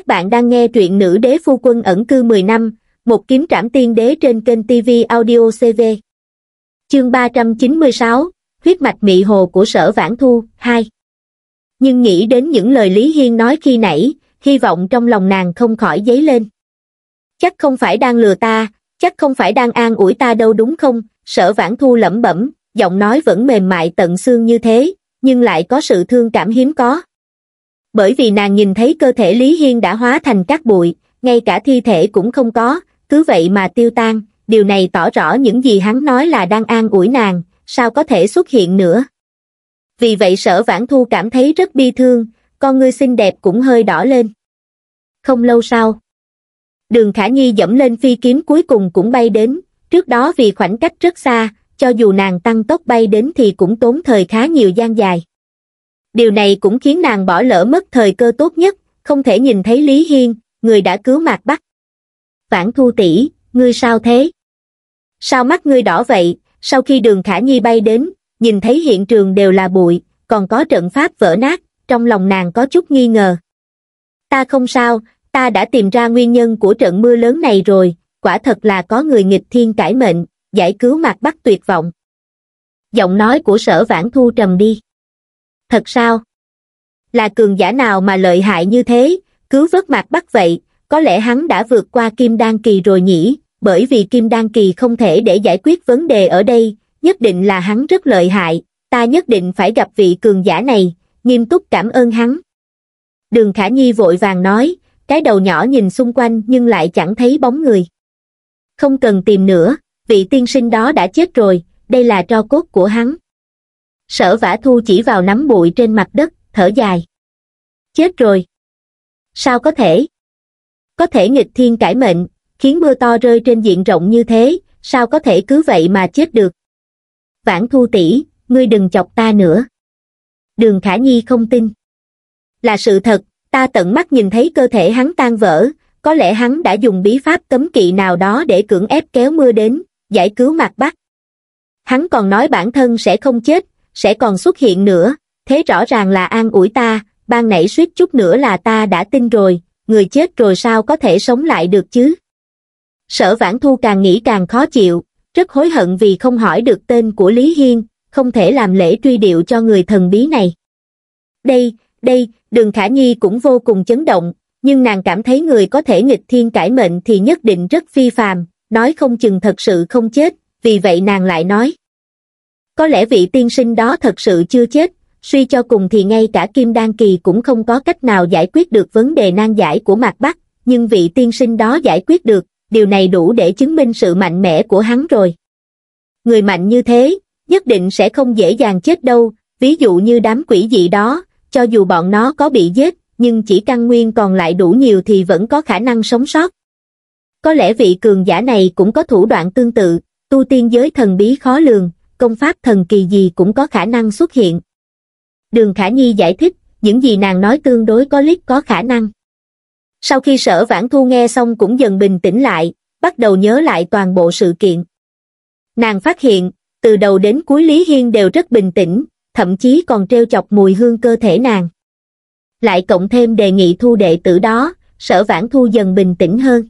Các bạn đang nghe truyện Nữ đế phu quân ẩn cư 10 năm, một kiếm trảm tiên đế trên kênh TV Audio CV. Chương 396, huyết mạch mị hồ của sở vãn thu, 2. Nhưng nghĩ đến những lời Lý Hiên nói khi nãy, hy vọng trong lòng nàng không khỏi dấy lên. Chắc không phải đang lừa ta, chắc không phải đang an ủi ta đâu đúng không, sở vãn thu lẩm bẩm, giọng nói vẫn mềm mại tận xương như thế, nhưng lại có sự thương cảm hiếm có bởi vì nàng nhìn thấy cơ thể lý hiên đã hóa thành các bụi ngay cả thi thể cũng không có cứ vậy mà tiêu tan điều này tỏ rõ những gì hắn nói là đang an ủi nàng sao có thể xuất hiện nữa vì vậy sở vãn thu cảm thấy rất bi thương con ngươi xinh đẹp cũng hơi đỏ lên không lâu sau đường khả nhi dẫm lên phi kiếm cuối cùng cũng bay đến trước đó vì khoảng cách rất xa cho dù nàng tăng tốc bay đến thì cũng tốn thời khá nhiều gian dài điều này cũng khiến nàng bỏ lỡ mất thời cơ tốt nhất, không thể nhìn thấy Lý Hiên, người đã cứu Mạc Bắc. Vãn Thu tỷ, ngươi sao thế? Sao mắt ngươi đỏ vậy? Sau khi đường Khả Nhi bay đến, nhìn thấy hiện trường đều là bụi, còn có trận pháp vỡ nát, trong lòng nàng có chút nghi ngờ. Ta không sao, ta đã tìm ra nguyên nhân của trận mưa lớn này rồi, quả thật là có người nghịch thiên cải mệnh, giải cứu Mạc Bắc tuyệt vọng. Giọng nói của sở vãn thu trầm đi thật sao là cường giả nào mà lợi hại như thế cứu vớt mặt bắt vậy có lẽ hắn đã vượt qua kim đan kỳ rồi nhỉ bởi vì kim đan kỳ không thể để giải quyết vấn đề ở đây nhất định là hắn rất lợi hại ta nhất định phải gặp vị cường giả này nghiêm túc cảm ơn hắn đường khả nhi vội vàng nói cái đầu nhỏ nhìn xung quanh nhưng lại chẳng thấy bóng người không cần tìm nữa vị tiên sinh đó đã chết rồi đây là tro cốt của hắn sở vả thu chỉ vào nắm bụi trên mặt đất thở dài chết rồi sao có thể có thể nghịch thiên cải mệnh khiến mưa to rơi trên diện rộng như thế sao có thể cứ vậy mà chết được vãn thu tỷ ngươi đừng chọc ta nữa đường khả nhi không tin là sự thật ta tận mắt nhìn thấy cơ thể hắn tan vỡ có lẽ hắn đã dùng bí pháp cấm kỵ nào đó để cưỡng ép kéo mưa đến giải cứu mặt bắc hắn còn nói bản thân sẽ không chết sẽ còn xuất hiện nữa, thế rõ ràng là an ủi ta, ban nảy suýt chút nữa là ta đã tin rồi, người chết rồi sao có thể sống lại được chứ? Sở vãn thu càng nghĩ càng khó chịu, rất hối hận vì không hỏi được tên của Lý Hiên, không thể làm lễ truy điệu cho người thần bí này. Đây, đây, đường Khả Nhi cũng vô cùng chấn động, nhưng nàng cảm thấy người có thể nghịch thiên cải mệnh thì nhất định rất phi phàm, nói không chừng thật sự không chết, vì vậy nàng lại nói. Có lẽ vị tiên sinh đó thật sự chưa chết, suy cho cùng thì ngay cả Kim Đan Kỳ cũng không có cách nào giải quyết được vấn đề nan giải của Mạc Bắc, nhưng vị tiên sinh đó giải quyết được, điều này đủ để chứng minh sự mạnh mẽ của hắn rồi. Người mạnh như thế, nhất định sẽ không dễ dàng chết đâu, ví dụ như đám quỷ dị đó, cho dù bọn nó có bị giết, nhưng chỉ căn nguyên còn lại đủ nhiều thì vẫn có khả năng sống sót. Có lẽ vị cường giả này cũng có thủ đoạn tương tự, tu tiên giới thần bí khó lường, công pháp thần kỳ gì cũng có khả năng xuất hiện. Đường Khả Nhi giải thích, những gì nàng nói tương đối có lít có khả năng. Sau khi sở vãn thu nghe xong cũng dần bình tĩnh lại, bắt đầu nhớ lại toàn bộ sự kiện. Nàng phát hiện, từ đầu đến cuối Lý Hiên đều rất bình tĩnh, thậm chí còn treo chọc mùi hương cơ thể nàng. Lại cộng thêm đề nghị thu đệ tử đó, sở vãn thu dần bình tĩnh hơn.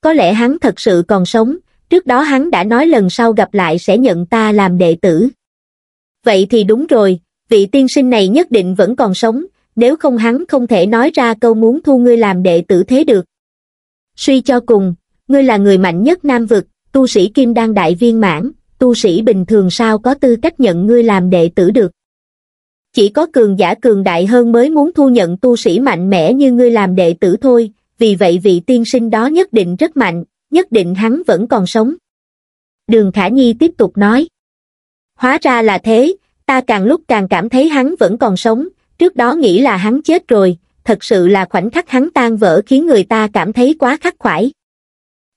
Có lẽ hắn thật sự còn sống, trước đó hắn đã nói lần sau gặp lại sẽ nhận ta làm đệ tử. Vậy thì đúng rồi, vị tiên sinh này nhất định vẫn còn sống, nếu không hắn không thể nói ra câu muốn thu ngươi làm đệ tử thế được. Suy cho cùng, ngươi là người mạnh nhất nam vực, tu sĩ kim đan đại viên mãn, tu sĩ bình thường sao có tư cách nhận ngươi làm đệ tử được. Chỉ có cường giả cường đại hơn mới muốn thu nhận tu sĩ mạnh mẽ như ngươi làm đệ tử thôi, vì vậy vị tiên sinh đó nhất định rất mạnh, nhất định hắn vẫn còn sống. Đường Khả Nhi tiếp tục nói. Hóa ra là thế, ta càng lúc càng cảm thấy hắn vẫn còn sống, trước đó nghĩ là hắn chết rồi, thật sự là khoảnh khắc hắn tan vỡ khiến người ta cảm thấy quá khắc khoải.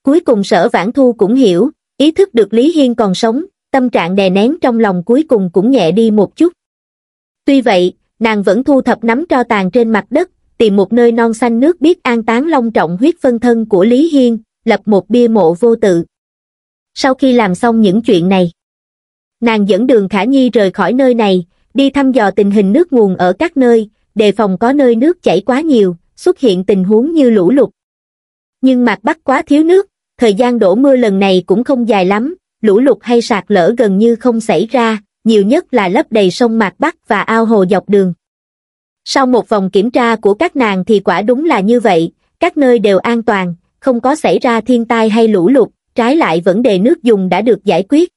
Cuối cùng sở vãn thu cũng hiểu, ý thức được Lý Hiên còn sống, tâm trạng đè nén trong lòng cuối cùng cũng nhẹ đi một chút. Tuy vậy, nàng vẫn thu thập nắm cho tàn trên mặt đất, tìm một nơi non xanh nước biết an táng long trọng huyết phân thân của Lý Hiên, lập một bia mộ vô tự. Sau khi làm xong những chuyện này, nàng dẫn đường Khả Nhi rời khỏi nơi này, đi thăm dò tình hình nước nguồn ở các nơi, đề phòng có nơi nước chảy quá nhiều, xuất hiện tình huống như lũ lụt. Nhưng mặt Bắc quá thiếu nước, thời gian đổ mưa lần này cũng không dài lắm, lũ lụt hay sạt lở gần như không xảy ra, nhiều nhất là lấp đầy sông Mạc Bắc và ao hồ dọc đường. Sau một vòng kiểm tra của các nàng thì quả đúng là như vậy, các nơi đều an toàn, không có xảy ra thiên tai hay lũ lụt, trái lại vấn đề nước dùng đã được giải quyết.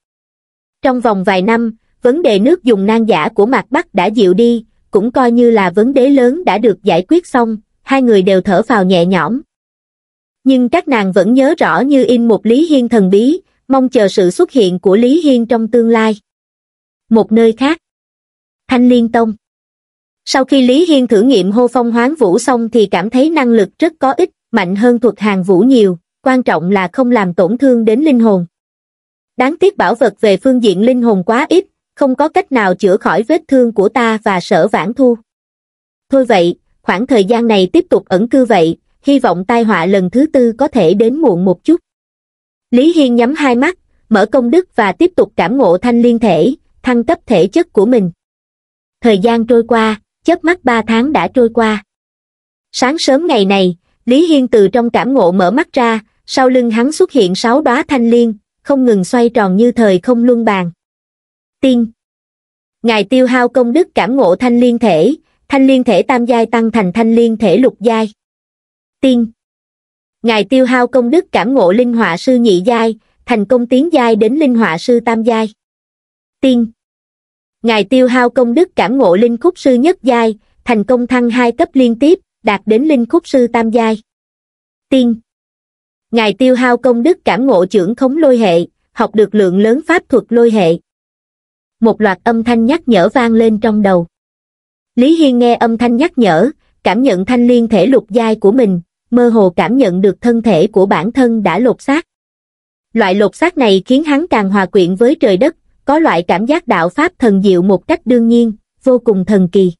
Trong vòng vài năm, vấn đề nước dùng nan giả của Mạc Bắc đã dịu đi, cũng coi như là vấn đề lớn đã được giải quyết xong, hai người đều thở phào nhẹ nhõm. Nhưng các nàng vẫn nhớ rõ như in một Lý Hiên thần bí, mong chờ sự xuất hiện của Lý Hiên trong tương lai. Một nơi khác. Thanh Liên Tông. Sau khi Lý Hiên thử nghiệm hô phong hoán vũ xong thì cảm thấy năng lực rất có ích, mạnh hơn thuật hàng vũ nhiều, quan trọng là không làm tổn thương đến linh hồn. Đáng tiếc bảo vật về phương diện linh hồn quá ít, không có cách nào chữa khỏi vết thương của ta và sở vãn thu. Thôi vậy, khoảng thời gian này tiếp tục ẩn cư vậy, hy vọng tai họa lần thứ tư có thể đến muộn một chút. Lý Hiên nhắm hai mắt, mở công đức và tiếp tục cảm ngộ thanh liên thể, thăng cấp thể chất của mình. Thời gian trôi qua, chớp mắt ba tháng đã trôi qua. Sáng sớm ngày này, lý hiên từ trong cảm ngộ mở mắt ra sau lưng hắn xuất hiện sáu đóa thanh liên không ngừng xoay tròn như thời không luân bàn tiên ngài tiêu hao công đức cảm ngộ thanh liên thể thanh liên thể tam giai tăng thành thanh liên thể lục giai tiên ngài tiêu hao công đức cảm ngộ linh họa sư nhị giai thành công tiến giai đến linh họa sư tam giai tiên ngài tiêu hao công đức cảm ngộ linh khúc sư nhất giai thành công thăng hai cấp liên tiếp đạt đến linh khúc sư tam giai tiên ngài tiêu hao công đức cảm ngộ trưởng khống lôi hệ học được lượng lớn pháp thuật lôi hệ một loạt âm thanh nhắc nhở vang lên trong đầu lý hiên nghe âm thanh nhắc nhở cảm nhận thanh liên thể lục giai của mình mơ hồ cảm nhận được thân thể của bản thân đã lột xác loại lột xác này khiến hắn càng hòa quyện với trời đất có loại cảm giác đạo pháp thần diệu một cách đương nhiên vô cùng thần kỳ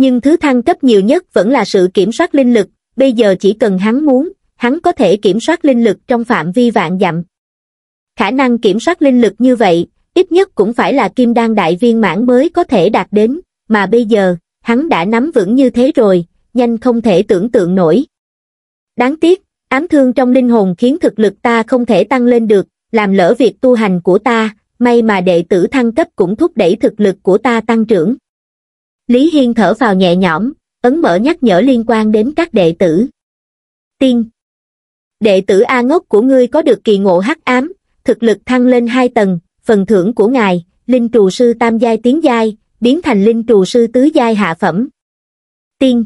nhưng thứ thăng cấp nhiều nhất vẫn là sự kiểm soát linh lực, bây giờ chỉ cần hắn muốn, hắn có thể kiểm soát linh lực trong phạm vi vạn dặm. Khả năng kiểm soát linh lực như vậy, ít nhất cũng phải là kim đan đại viên mãn mới có thể đạt đến, mà bây giờ, hắn đã nắm vững như thế rồi, nhanh không thể tưởng tượng nổi. Đáng tiếc, ám thương trong linh hồn khiến thực lực ta không thể tăng lên được, làm lỡ việc tu hành của ta, may mà đệ tử thăng cấp cũng thúc đẩy thực lực của ta tăng trưởng. Lý Hiên thở vào nhẹ nhõm, ấn mở nhắc nhở liên quan đến các đệ tử. Tiên Đệ tử A ngốc của ngươi có được kỳ ngộ hắc ám, thực lực thăng lên hai tầng, phần thưởng của ngài, linh trù sư tam giai tiến giai, biến thành linh trù sư tứ giai hạ phẩm. Tiên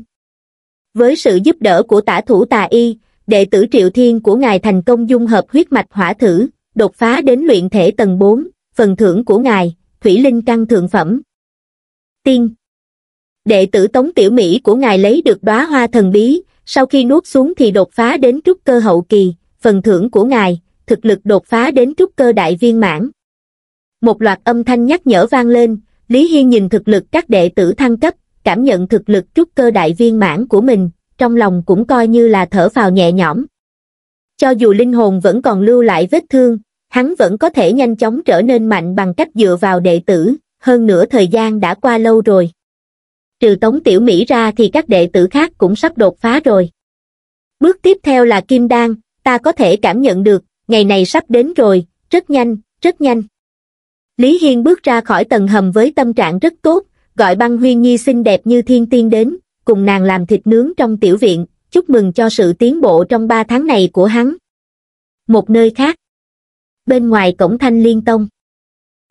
Với sự giúp đỡ của tả thủ tà y, đệ tử Triệu Thiên của ngài thành công dung hợp huyết mạch hỏa thử, đột phá đến luyện thể tầng 4, phần thưởng của ngài, thủy linh căn thượng phẩm. Tiên đệ tử Tống Tiểu Mỹ của ngài lấy được đóa hoa thần bí, sau khi nuốt xuống thì đột phá đến trúc cơ hậu kỳ, phần thưởng của ngài, thực lực đột phá đến trúc cơ đại viên mãn. Một loạt âm thanh nhắc nhở vang lên, Lý Hiên nhìn thực lực các đệ tử thăng cấp, cảm nhận thực lực trúc cơ đại viên mãn của mình, trong lòng cũng coi như là thở vào nhẹ nhõm. Cho dù linh hồn vẫn còn lưu lại vết thương, hắn vẫn có thể nhanh chóng trở nên mạnh bằng cách dựa vào đệ tử, hơn nữa thời gian đã qua lâu rồi trừ Tống Tiểu Mỹ ra thì các đệ tử khác cũng sắp đột phá rồi. Bước tiếp theo là Kim Đan, ta có thể cảm nhận được, ngày này sắp đến rồi, rất nhanh, rất nhanh. Lý Hiên bước ra khỏi tầng hầm với tâm trạng rất tốt, gọi băng huyên nhi xinh đẹp như thiên tiên đến, cùng nàng làm thịt nướng trong tiểu viện, chúc mừng cho sự tiến bộ trong ba tháng này của hắn. Một nơi khác, bên ngoài cổng thanh liên tông,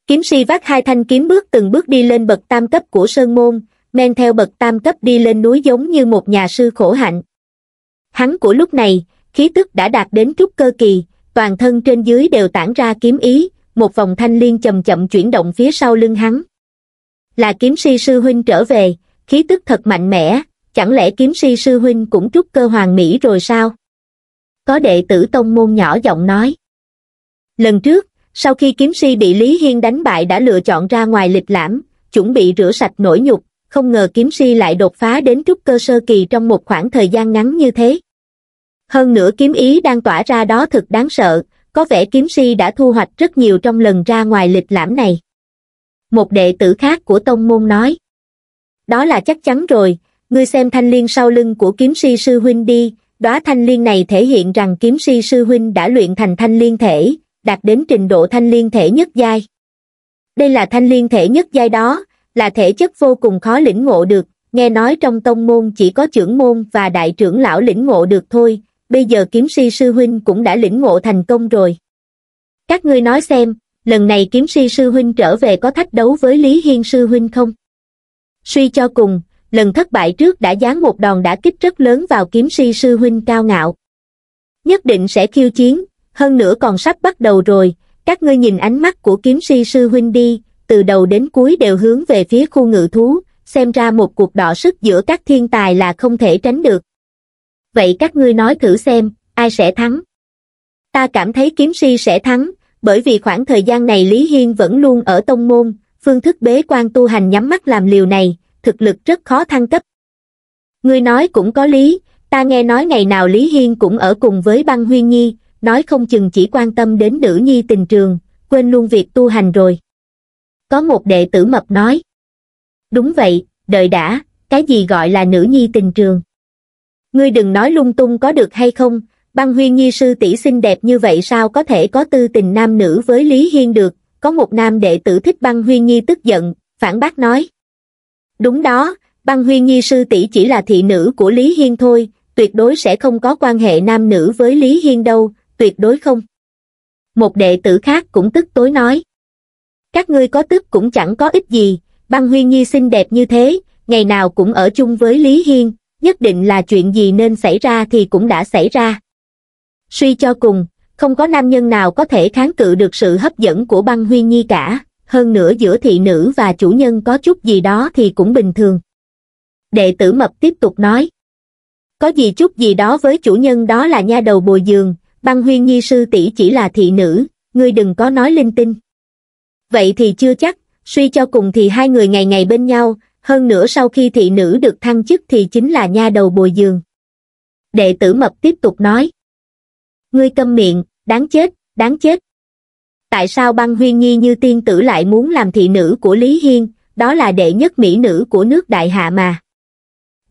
kiếm si vác hai thanh kiếm bước từng bước đi lên bậc tam cấp của sơn môn, men theo bậc tam cấp đi lên núi giống như một nhà sư khổ hạnh hắn của lúc này khí tức đã đạt đến trúc cơ kỳ toàn thân trên dưới đều tản ra kiếm ý một vòng thanh liên chậm chậm chuyển động phía sau lưng hắn là kiếm si sư huynh trở về khí tức thật mạnh mẽ chẳng lẽ kiếm si sư huynh cũng trúc cơ hoàng mỹ rồi sao có đệ tử tông môn nhỏ giọng nói lần trước sau khi kiếm si bị lý hiên đánh bại đã lựa chọn ra ngoài lịch lãm chuẩn bị rửa sạch nỗi nhục không ngờ kiếm si lại đột phá đến trúc cơ sơ kỳ trong một khoảng thời gian ngắn như thế. Hơn nữa kiếm ý đang tỏa ra đó thực đáng sợ, có vẻ kiếm si đã thu hoạch rất nhiều trong lần ra ngoài lịch lãm này. Một đệ tử khác của tông môn nói, đó là chắc chắn rồi, ngươi xem thanh liên sau lưng của kiếm si sư huynh đi, đóa thanh liên này thể hiện rằng kiếm si sư huynh đã luyện thành thanh liên thể, đạt đến trình độ thanh liên thể nhất giai. Đây là thanh liên thể nhất giai đó, là thể chất vô cùng khó lĩnh ngộ được, nghe nói trong tông môn chỉ có trưởng môn và đại trưởng lão lĩnh ngộ được thôi, bây giờ kiếm si sư huynh cũng đã lĩnh ngộ thành công rồi. Các ngươi nói xem, lần này kiếm si sư huynh trở về có thách đấu với Lý Hiên sư huynh không? Suy cho cùng, lần thất bại trước đã giáng một đòn đã kích rất lớn vào kiếm si sư huynh cao ngạo. Nhất định sẽ khiêu chiến, hơn nữa còn sắp bắt đầu rồi, các ngươi nhìn ánh mắt của kiếm si sư huynh đi, từ đầu đến cuối đều hướng về phía khu ngự thú, xem ra một cuộc đọ sức giữa các thiên tài là không thể tránh được. Vậy các ngươi nói thử xem, ai sẽ thắng? Ta cảm thấy kiếm si sẽ thắng, bởi vì khoảng thời gian này Lý Hiên vẫn luôn ở tông môn, phương thức bế quan tu hành nhắm mắt làm liều này, thực lực rất khó thăng cấp. Ngươi nói cũng có lý, ta nghe nói ngày nào Lý Hiên cũng ở cùng với băng huyên nhi, nói không chừng chỉ quan tâm đến nữ nhi tình trường, quên luôn việc tu hành rồi có một đệ tử mập nói. Đúng vậy, đợi đã, cái gì gọi là nữ nhi tình trường? Ngươi đừng nói lung tung có được hay không, băng huyên nhi sư tỷ xinh đẹp như vậy sao có thể có tư tình nam nữ với Lý Hiên được, có một nam đệ tử thích băng huyên nhi tức giận, phản bác nói. Đúng đó, băng huyên nhi sư tỷ chỉ là thị nữ của Lý Hiên thôi, tuyệt đối sẽ không có quan hệ nam nữ với Lý Hiên đâu, tuyệt đối không. Một đệ tử khác cũng tức tối nói các ngươi có tức cũng chẳng có ích gì băng huyên nhi xinh đẹp như thế ngày nào cũng ở chung với lý hiên nhất định là chuyện gì nên xảy ra thì cũng đã xảy ra suy cho cùng không có nam nhân nào có thể kháng cự được sự hấp dẫn của băng huyên nhi cả hơn nữa giữa thị nữ và chủ nhân có chút gì đó thì cũng bình thường đệ tử mập tiếp tục nói có gì chút gì đó với chủ nhân đó là nha đầu bồi giường băng huyên nhi sư tỷ chỉ là thị nữ ngươi đừng có nói linh tinh vậy thì chưa chắc suy cho cùng thì hai người ngày ngày bên nhau hơn nữa sau khi thị nữ được thăng chức thì chính là nha đầu bồi giường đệ tử mập tiếp tục nói ngươi câm miệng đáng chết đáng chết tại sao băng huyên nhi như tiên tử lại muốn làm thị nữ của lý hiên đó là đệ nhất mỹ nữ của nước đại hạ mà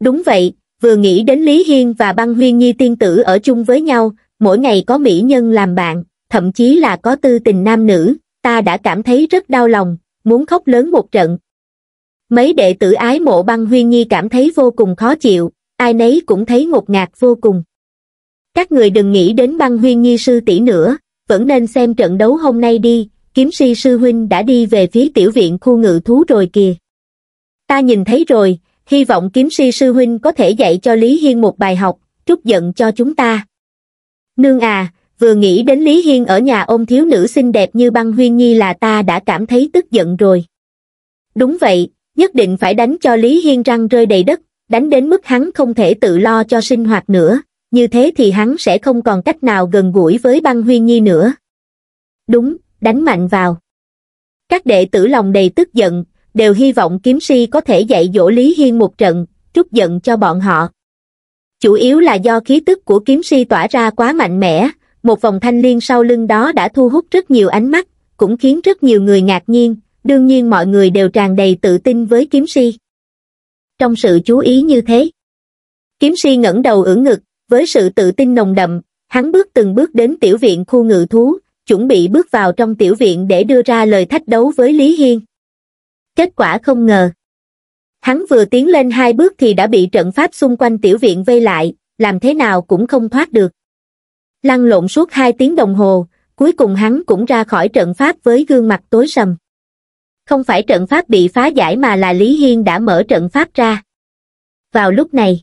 đúng vậy vừa nghĩ đến lý hiên và băng huyên nhi tiên tử ở chung với nhau mỗi ngày có mỹ nhân làm bạn thậm chí là có tư tình nam nữ ta đã cảm thấy rất đau lòng, muốn khóc lớn một trận. Mấy đệ tử ái mộ băng huyên nhi cảm thấy vô cùng khó chịu, ai nấy cũng thấy ngột ngạt vô cùng. Các người đừng nghĩ đến băng huyên nhi sư tỷ nữa, vẫn nên xem trận đấu hôm nay đi, kiếm si sư huynh đã đi về phía tiểu viện khu ngự thú rồi kìa. Ta nhìn thấy rồi, hy vọng kiếm si sư huynh có thể dạy cho Lý Hiên một bài học, trút giận cho chúng ta. Nương à, vừa nghĩ đến Lý Hiên ở nhà ôm thiếu nữ xinh đẹp như băng huyên nhi là ta đã cảm thấy tức giận rồi. Đúng vậy, nhất định phải đánh cho Lý Hiên răng rơi đầy đất, đánh đến mức hắn không thể tự lo cho sinh hoạt nữa, như thế thì hắn sẽ không còn cách nào gần gũi với băng huyên nhi nữa. Đúng, đánh mạnh vào. Các đệ tử lòng đầy tức giận, đều hy vọng kiếm si có thể dạy dỗ Lý Hiên một trận, trút giận cho bọn họ. Chủ yếu là do khí tức của kiếm si tỏa ra quá mạnh mẽ, một vòng thanh liên sau lưng đó đã thu hút rất nhiều ánh mắt, cũng khiến rất nhiều người ngạc nhiên, đương nhiên mọi người đều tràn đầy tự tin với kiếm si. Trong sự chú ý như thế, kiếm si ngẩng đầu ưỡn ngực, với sự tự tin nồng đậm, hắn bước từng bước đến tiểu viện khu ngự thú, chuẩn bị bước vào trong tiểu viện để đưa ra lời thách đấu với Lý Hiên. Kết quả không ngờ. Hắn vừa tiến lên hai bước thì đã bị trận pháp xung quanh tiểu viện vây lại, làm thế nào cũng không thoát được lăn lộn suốt hai tiếng đồng hồ cuối cùng hắn cũng ra khỏi trận pháp với gương mặt tối sầm không phải trận pháp bị phá giải mà là lý hiên đã mở trận pháp ra vào lúc này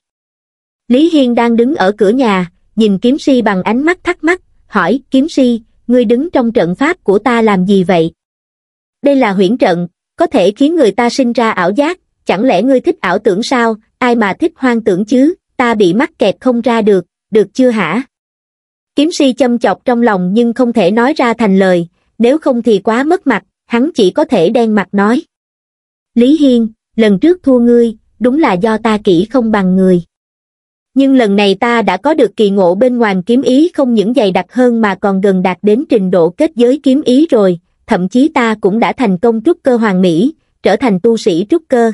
lý hiên đang đứng ở cửa nhà nhìn kiếm si bằng ánh mắt thắc mắc hỏi kiếm si ngươi đứng trong trận pháp của ta làm gì vậy đây là huyễn trận có thể khiến người ta sinh ra ảo giác chẳng lẽ ngươi thích ảo tưởng sao ai mà thích hoang tưởng chứ ta bị mắc kẹt không ra được được chưa hả Kiếm si châm chọc trong lòng nhưng không thể nói ra thành lời, nếu không thì quá mất mặt, hắn chỉ có thể đen mặt nói. Lý Hiên, lần trước thua ngươi, đúng là do ta kỹ không bằng người. Nhưng lần này ta đã có được kỳ ngộ bên ngoài kiếm ý không những dày đặc hơn mà còn gần đạt đến trình độ kết giới kiếm ý rồi, thậm chí ta cũng đã thành công trúc cơ hoàng mỹ, trở thành tu sĩ trúc cơ.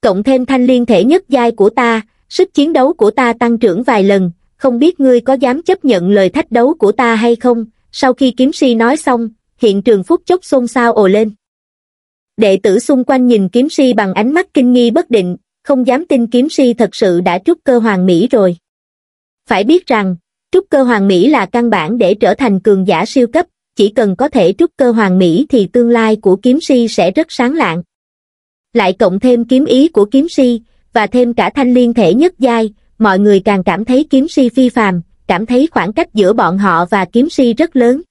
Cộng thêm thanh liên thể nhất giai của ta, sức chiến đấu của ta tăng trưởng vài lần, không biết ngươi có dám chấp nhận lời thách đấu của ta hay không sau khi kiếm si nói xong hiện trường phút chốc xôn xao ồ lên đệ tử xung quanh nhìn kiếm si bằng ánh mắt kinh nghi bất định không dám tin kiếm si thật sự đã trúc cơ hoàng mỹ rồi phải biết rằng trúc cơ hoàng mỹ là căn bản để trở thành cường giả siêu cấp chỉ cần có thể trúc cơ hoàng mỹ thì tương lai của kiếm si sẽ rất sáng lạng lại cộng thêm kiếm ý của kiếm si và thêm cả thanh liên thể nhất giai mọi người càng cảm thấy kiếm si phi phàm, cảm thấy khoảng cách giữa bọn họ và kiếm si rất lớn.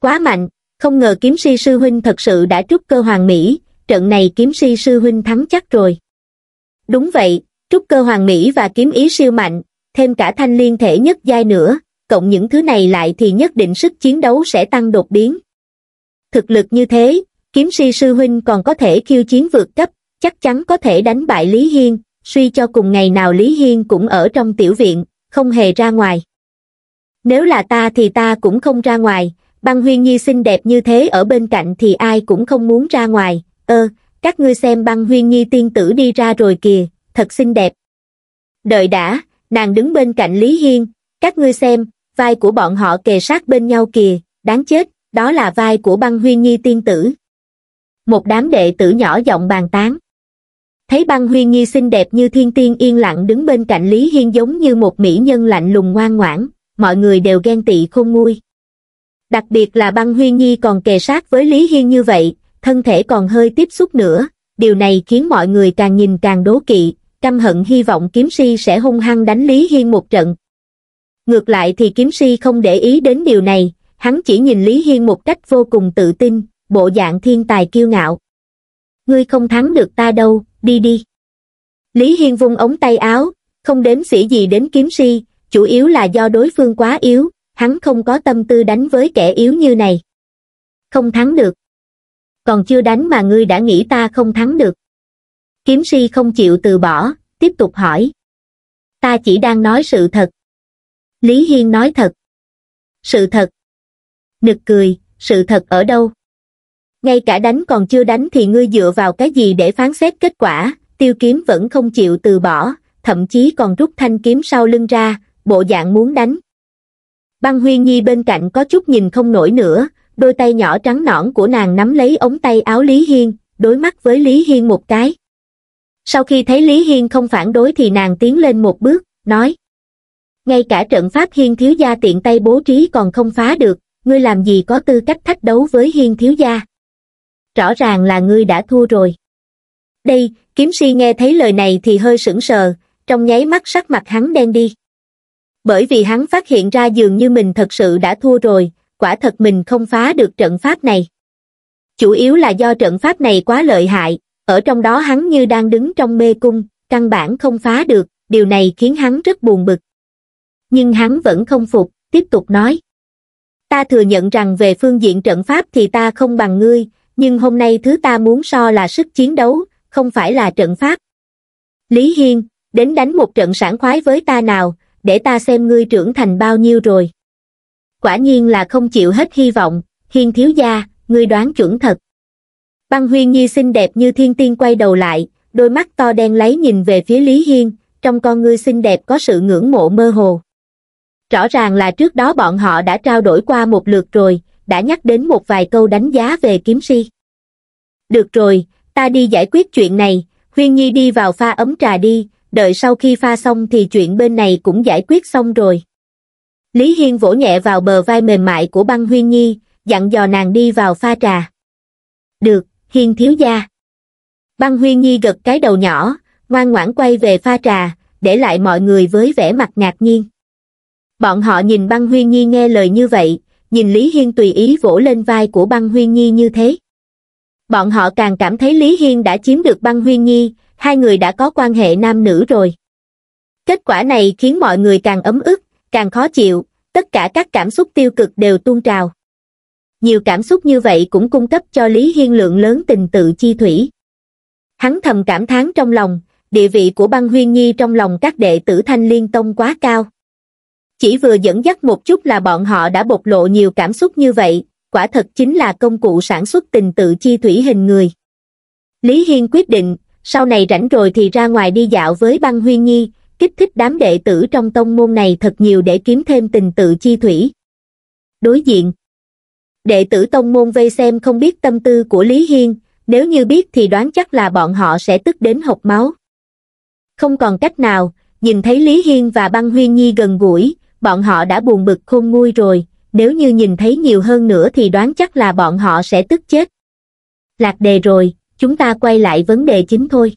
Quá mạnh, không ngờ kiếm si sư huynh thật sự đã trúc cơ hoàng Mỹ, trận này kiếm si sư huynh thắng chắc rồi. Đúng vậy, trúc cơ hoàng Mỹ và kiếm ý siêu mạnh, thêm cả thanh liên thể nhất giai nữa, cộng những thứ này lại thì nhất định sức chiến đấu sẽ tăng đột biến. Thực lực như thế, kiếm si sư huynh còn có thể khiêu chiến vượt cấp, chắc chắn có thể đánh bại Lý Hiên, suy cho cùng ngày nào Lý Hiên cũng ở trong tiểu viện, không hề ra ngoài. Nếu là ta thì ta cũng không ra ngoài, băng huyên nhi xinh đẹp như thế ở bên cạnh thì ai cũng không muốn ra ngoài, ơ, các ngươi xem băng huyên nhi tiên tử đi ra rồi kìa, thật xinh đẹp. Đợi đã, nàng đứng bên cạnh Lý Hiên, các ngươi xem, vai của bọn họ kề sát bên nhau kìa, đáng chết, đó là vai của băng huyên nhi tiên tử. Một đám đệ tử nhỏ giọng bàn tán thấy băng huyên nhi xinh đẹp như thiên tiên yên lặng đứng bên cạnh Lý Hiên giống như một mỹ nhân lạnh lùng ngoan ngoãn, mọi người đều ghen tị khôn nguôi. Đặc biệt là băng huyên nhi còn kề sát với Lý Hiên như vậy, thân thể còn hơi tiếp xúc nữa, điều này khiến mọi người càng nhìn càng đố kỵ, căm hận hy vọng kiếm si sẽ hung hăng đánh Lý Hiên một trận. Ngược lại thì kiếm si không để ý đến điều này, hắn chỉ nhìn Lý Hiên một cách vô cùng tự tin, bộ dạng thiên tài kiêu ngạo. Ngươi không thắng được ta đâu, đi đi. Lý Hiên vung ống tay áo, không đếm xỉ gì đến kiếm si, chủ yếu là do đối phương quá yếu, hắn không có tâm tư đánh với kẻ yếu như này. Không thắng được. Còn chưa đánh mà ngươi đã nghĩ ta không thắng được. Kiếm si không chịu từ bỏ, tiếp tục hỏi. Ta chỉ đang nói sự thật. Lý Hiên nói thật. Sự thật. Nực cười, sự thật ở đâu? ngay cả đánh còn chưa đánh thì ngươi dựa vào cái gì để phán xét kết quả, tiêu kiếm vẫn không chịu từ bỏ, thậm chí còn rút thanh kiếm sau lưng ra, bộ dạng muốn đánh. Băng Huyên Nhi bên cạnh có chút nhìn không nổi nữa, đôi tay nhỏ trắng nõn của nàng nắm lấy ống tay áo Lý Hiên, đối mắt với Lý Hiên một cái. Sau khi thấy Lý Hiên không phản đối thì nàng tiến lên một bước, nói. Ngay cả trận pháp Hiên Thiếu Gia tiện tay bố trí còn không phá được, ngươi làm gì có tư cách thách đấu với Hiên Thiếu Gia rõ ràng là ngươi đã thua rồi. Đây, kiếm si nghe thấy lời này thì hơi sững sờ, trong nháy mắt sắc mặt hắn đen đi. Bởi vì hắn phát hiện ra dường như mình thật sự đã thua rồi, quả thật mình không phá được trận pháp này. Chủ yếu là do trận pháp này quá lợi hại, ở trong đó hắn như đang đứng trong mê cung, căn bản không phá được, điều này khiến hắn rất buồn bực. Nhưng hắn vẫn không phục, tiếp tục nói. Ta thừa nhận rằng về phương diện trận pháp thì ta không bằng ngươi, nhưng hôm nay thứ ta muốn so là sức chiến đấu, không phải là trận pháp. Lý Hiên, đến đánh một trận sảng khoái với ta nào, để ta xem ngươi trưởng thành bao nhiêu rồi. Quả nhiên là không chịu hết hy vọng, Hiên thiếu gia, ngươi đoán chuẩn thật. Băng huyên nhi xinh đẹp như thiên tiên quay đầu lại, đôi mắt to đen lấy nhìn về phía Lý Hiên, trong con ngươi xinh đẹp có sự ngưỡng mộ mơ hồ. Rõ ràng là trước đó bọn họ đã trao đổi qua một lượt rồi, đã nhắc đến một vài câu đánh giá về kiếm si. Được rồi, ta đi giải quyết chuyện này, Huyên Nhi đi vào pha ấm trà đi, đợi sau khi pha xong thì chuyện bên này cũng giải quyết xong rồi. Lý Hiên vỗ nhẹ vào bờ vai mềm mại của băng Huyên Nhi, dặn dò nàng đi vào pha trà. Được, Hiên thiếu gia. Băng Huyên Nhi gật cái đầu nhỏ, ngoan ngoãn quay về pha trà, để lại mọi người với vẻ mặt ngạc nhiên. Bọn họ nhìn băng Huyên Nhi nghe lời như vậy, nhìn Lý Hiên tùy ý vỗ lên vai của băng huyên nhi như thế. Bọn họ càng cảm thấy Lý Hiên đã chiếm được băng huyên nhi, hai người đã có quan hệ nam nữ rồi. Kết quả này khiến mọi người càng ấm ức, càng khó chịu, tất cả các cảm xúc tiêu cực đều tuôn trào. Nhiều cảm xúc như vậy cũng cung cấp cho Lý Hiên lượng lớn tình tự chi thủy. Hắn thầm cảm thán trong lòng, địa vị của băng huyên nhi trong lòng các đệ tử thanh liên tông quá cao. Chỉ vừa dẫn dắt một chút là bọn họ đã bộc lộ nhiều cảm xúc như vậy, quả thật chính là công cụ sản xuất tình tự chi thủy hình người. Lý Hiên quyết định, sau này rảnh rồi thì ra ngoài đi dạo với băng huyên nhi, kích thích đám đệ tử trong tông môn này thật nhiều để kiếm thêm tình tự chi thủy. Đối diện Đệ tử tông môn vây xem không biết tâm tư của Lý Hiên, nếu như biết thì đoán chắc là bọn họ sẽ tức đến hộc máu. Không còn cách nào, nhìn thấy Lý Hiên và băng huyên nhi gần gũi, bọn họ đã buồn bực khôn nguôi rồi, nếu như nhìn thấy nhiều hơn nữa thì đoán chắc là bọn họ sẽ tức chết. Lạc đề rồi, chúng ta quay lại vấn đề chính thôi.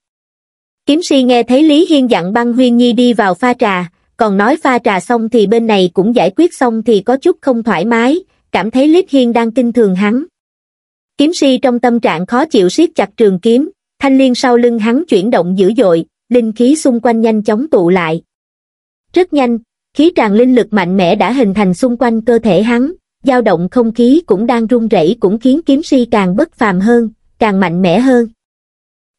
Kiếm si nghe thấy Lý Hiên dặn băng huyên nhi đi vào pha trà, còn nói pha trà xong thì bên này cũng giải quyết xong thì có chút không thoải mái, cảm thấy Lý Hiên đang kinh thường hắn. Kiếm si trong tâm trạng khó chịu siết chặt trường kiếm, thanh liên sau lưng hắn chuyển động dữ dội, linh khí xung quanh nhanh chóng tụ lại. Rất nhanh, Khí tràn linh lực mạnh mẽ đã hình thành xung quanh cơ thể hắn, dao động không khí cũng đang rung rẩy cũng khiến kiếm si càng bất phàm hơn, càng mạnh mẽ hơn.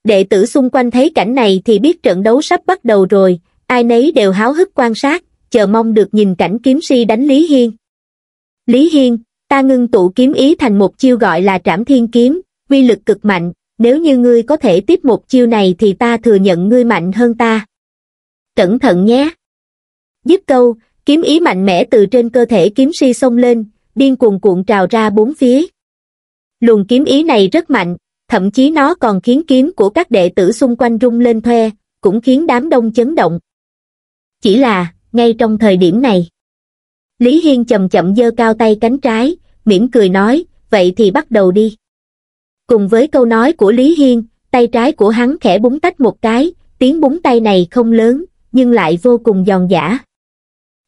Đệ tử xung quanh thấy cảnh này thì biết trận đấu sắp bắt đầu rồi, ai nấy đều háo hức quan sát, chờ mong được nhìn cảnh kiếm si đánh Lý Hiên. Lý Hiên, ta ngưng tụ kiếm ý thành một chiêu gọi là trảm thiên kiếm, uy lực cực mạnh, nếu như ngươi có thể tiếp một chiêu này thì ta thừa nhận ngươi mạnh hơn ta. Cẩn thận nhé! Giết câu, kiếm ý mạnh mẽ từ trên cơ thể kiếm si xông lên, điên cuồng cuộn trào ra bốn phía. Luồng kiếm ý này rất mạnh, thậm chí nó còn khiến kiếm của các đệ tử xung quanh rung lên thuê, cũng khiến đám đông chấn động. Chỉ là, ngay trong thời điểm này, Lý Hiên chậm chậm giơ cao tay cánh trái, mỉm cười nói, vậy thì bắt đầu đi. Cùng với câu nói của Lý Hiên, tay trái của hắn khẽ búng tách một cái, tiếng búng tay này không lớn, nhưng lại vô cùng giòn giả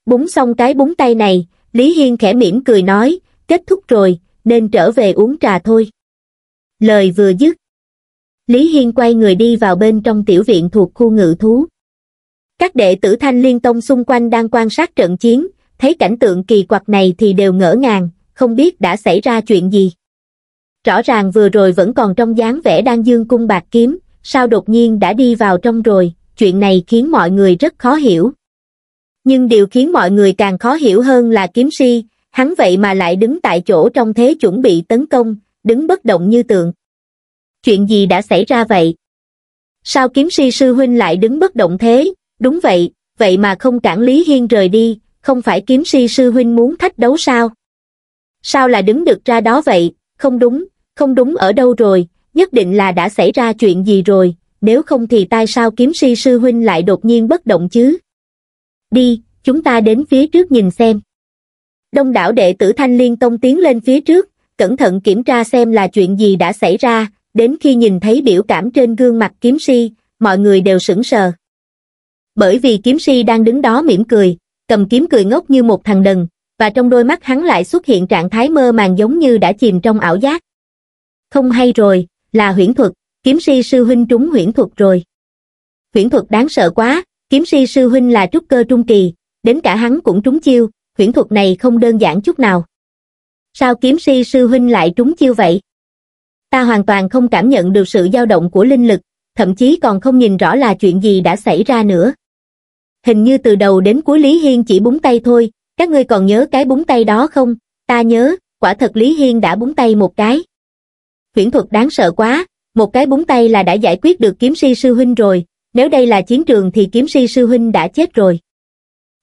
Búng xong cái búng tay này, Lý Hiên khẽ mỉm cười nói, kết thúc rồi, nên trở về uống trà thôi. Lời vừa dứt. Lý Hiên quay người đi vào bên trong tiểu viện thuộc khu ngự thú. Các đệ tử Thanh Liên Tông xung quanh đang quan sát trận chiến, thấy cảnh tượng kỳ quặc này thì đều ngỡ ngàng, không biết đã xảy ra chuyện gì. Rõ ràng vừa rồi vẫn còn trong dáng vẻ đang dương cung bạc kiếm, sao đột nhiên đã đi vào trong rồi, chuyện này khiến mọi người rất khó hiểu nhưng điều khiến mọi người càng khó hiểu hơn là kiếm si hắn vậy mà lại đứng tại chỗ trong thế chuẩn bị tấn công đứng bất động như tượng chuyện gì đã xảy ra vậy sao kiếm si sư huynh lại đứng bất động thế đúng vậy vậy mà không cản lý hiên rời đi không phải kiếm si sư huynh muốn thách đấu sao sao là đứng được ra đó vậy không đúng không đúng ở đâu rồi nhất định là đã xảy ra chuyện gì rồi nếu không thì tại sao kiếm si sư huynh lại đột nhiên bất động chứ đi, chúng ta đến phía trước nhìn xem. Đông đảo đệ tử Thanh Liên Tông tiến lên phía trước, cẩn thận kiểm tra xem là chuyện gì đã xảy ra, đến khi nhìn thấy biểu cảm trên gương mặt kiếm si, mọi người đều sững sờ. Bởi vì kiếm si đang đứng đó mỉm cười, cầm kiếm cười ngốc như một thằng đần, và trong đôi mắt hắn lại xuất hiện trạng thái mơ màng giống như đã chìm trong ảo giác. Không hay rồi, là huyễn thuật, kiếm si sư huynh trúng huyễn thuật rồi. Huyễn thuật đáng sợ quá, kiếm si sư huynh là trúc cơ trung kỳ đến cả hắn cũng trúng chiêu huyễn thuật này không đơn giản chút nào sao kiếm si sư huynh lại trúng chiêu vậy ta hoàn toàn không cảm nhận được sự dao động của linh lực thậm chí còn không nhìn rõ là chuyện gì đã xảy ra nữa hình như từ đầu đến cuối lý hiên chỉ búng tay thôi các ngươi còn nhớ cái búng tay đó không ta nhớ quả thật lý hiên đã búng tay một cái huyễn thuật đáng sợ quá một cái búng tay là đã giải quyết được kiếm si sư huynh rồi nếu đây là chiến trường thì kiếm si sư huynh đã chết rồi.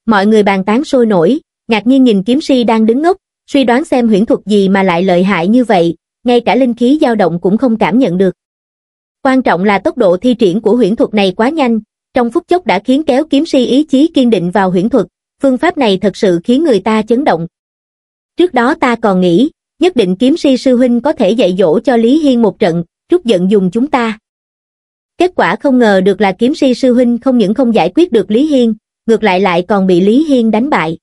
Mọi người bàn tán sôi nổi, ngạc nhiên nhìn kiếm si đang đứng ngốc, suy đoán xem huyễn thuật gì mà lại lợi hại như vậy, ngay cả linh khí dao động cũng không cảm nhận được. Quan trọng là tốc độ thi triển của huyễn thuật này quá nhanh, trong phút chốc đã khiến kéo kiếm si ý chí kiên định vào huyễn thuật, phương pháp này thật sự khiến người ta chấn động. Trước đó ta còn nghĩ, nhất định kiếm si sư huynh có thể dạy dỗ cho Lý Hiên một trận, trút giận dùng chúng ta, kết quả không ngờ được là kiếm si sư huynh không những không giải quyết được lý hiên ngược lại lại còn bị lý hiên đánh bại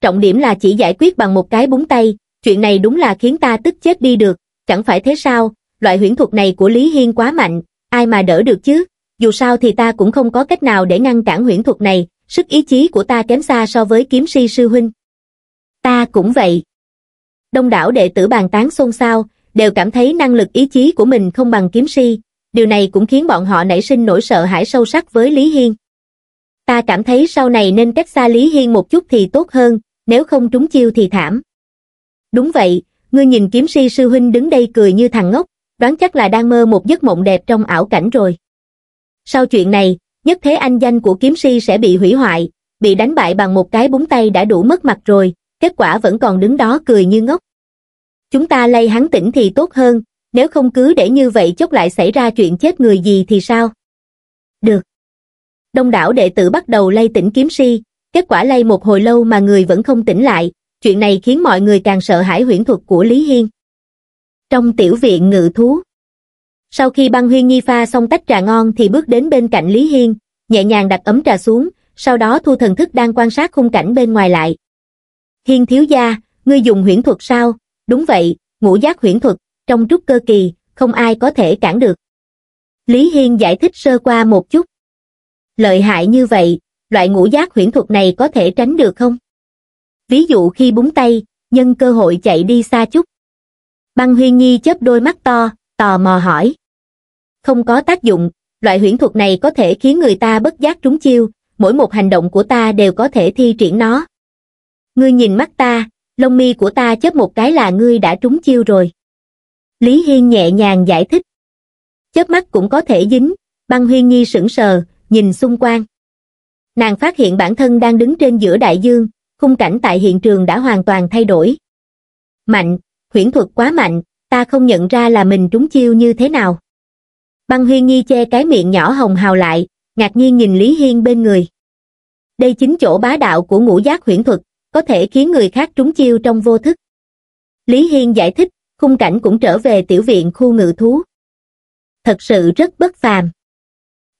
trọng điểm là chỉ giải quyết bằng một cái búng tay chuyện này đúng là khiến ta tức chết đi được chẳng phải thế sao loại huyễn thuật này của lý hiên quá mạnh ai mà đỡ được chứ dù sao thì ta cũng không có cách nào để ngăn cản huyễn thuật này sức ý chí của ta kém xa so với kiếm si sư huynh ta cũng vậy đông đảo đệ tử bàn tán xôn xao đều cảm thấy năng lực ý chí của mình không bằng kiếm si điều này cũng khiến bọn họ nảy sinh nỗi sợ hãi sâu sắc với Lý Hiên. Ta cảm thấy sau này nên cách xa Lý Hiên một chút thì tốt hơn, nếu không trúng chiêu thì thảm. Đúng vậy, ngươi nhìn kiếm si sư huynh đứng đây cười như thằng ngốc, đoán chắc là đang mơ một giấc mộng đẹp trong ảo cảnh rồi. Sau chuyện này, nhất thế anh danh của kiếm si sẽ bị hủy hoại, bị đánh bại bằng một cái búng tay đã đủ mất mặt rồi, kết quả vẫn còn đứng đó cười như ngốc. Chúng ta lay hắn tỉnh thì tốt hơn, nếu không cứ để như vậy chốc lại xảy ra chuyện chết người gì thì sao? Được. Đông đảo đệ tử bắt đầu lay tỉnh kiếm si, kết quả lay một hồi lâu mà người vẫn không tỉnh lại, chuyện này khiến mọi người càng sợ hãi huyễn thuật của Lý Hiên. Trong tiểu viện ngự thú Sau khi băng huyên nghi pha xong tách trà ngon thì bước đến bên cạnh Lý Hiên, nhẹ nhàng đặt ấm trà xuống, sau đó thu thần thức đang quan sát khung cảnh bên ngoài lại. Hiên thiếu gia, ngươi dùng huyễn thuật sao? Đúng vậy, ngũ giác huyễn thuật, trong trúc cơ kỳ không ai có thể cản được lý hiên giải thích sơ qua một chút lợi hại như vậy loại ngũ giác huyễn thuật này có thể tránh được không ví dụ khi búng tay nhân cơ hội chạy đi xa chút băng huyên nhi chớp đôi mắt to tò mò hỏi không có tác dụng loại huyễn thuật này có thể khiến người ta bất giác trúng chiêu mỗi một hành động của ta đều có thể thi triển nó ngươi nhìn mắt ta lông mi của ta chớp một cái là ngươi đã trúng chiêu rồi Lý Hiên nhẹ nhàng giải thích. Chớp mắt cũng có thể dính, băng huyên nhi sững sờ, nhìn xung quanh. Nàng phát hiện bản thân đang đứng trên giữa đại dương, khung cảnh tại hiện trường đã hoàn toàn thay đổi. Mạnh, huyễn thuật quá mạnh, ta không nhận ra là mình trúng chiêu như thế nào. Băng huyên nghi che cái miệng nhỏ hồng hào lại, ngạc nhiên nhìn Lý Hiên bên người. Đây chính chỗ bá đạo của ngũ giác huyễn thuật, có thể khiến người khác trúng chiêu trong vô thức. Lý Hiên giải thích, khung cảnh cũng trở về tiểu viện khu ngự thú. Thật sự rất bất phàm.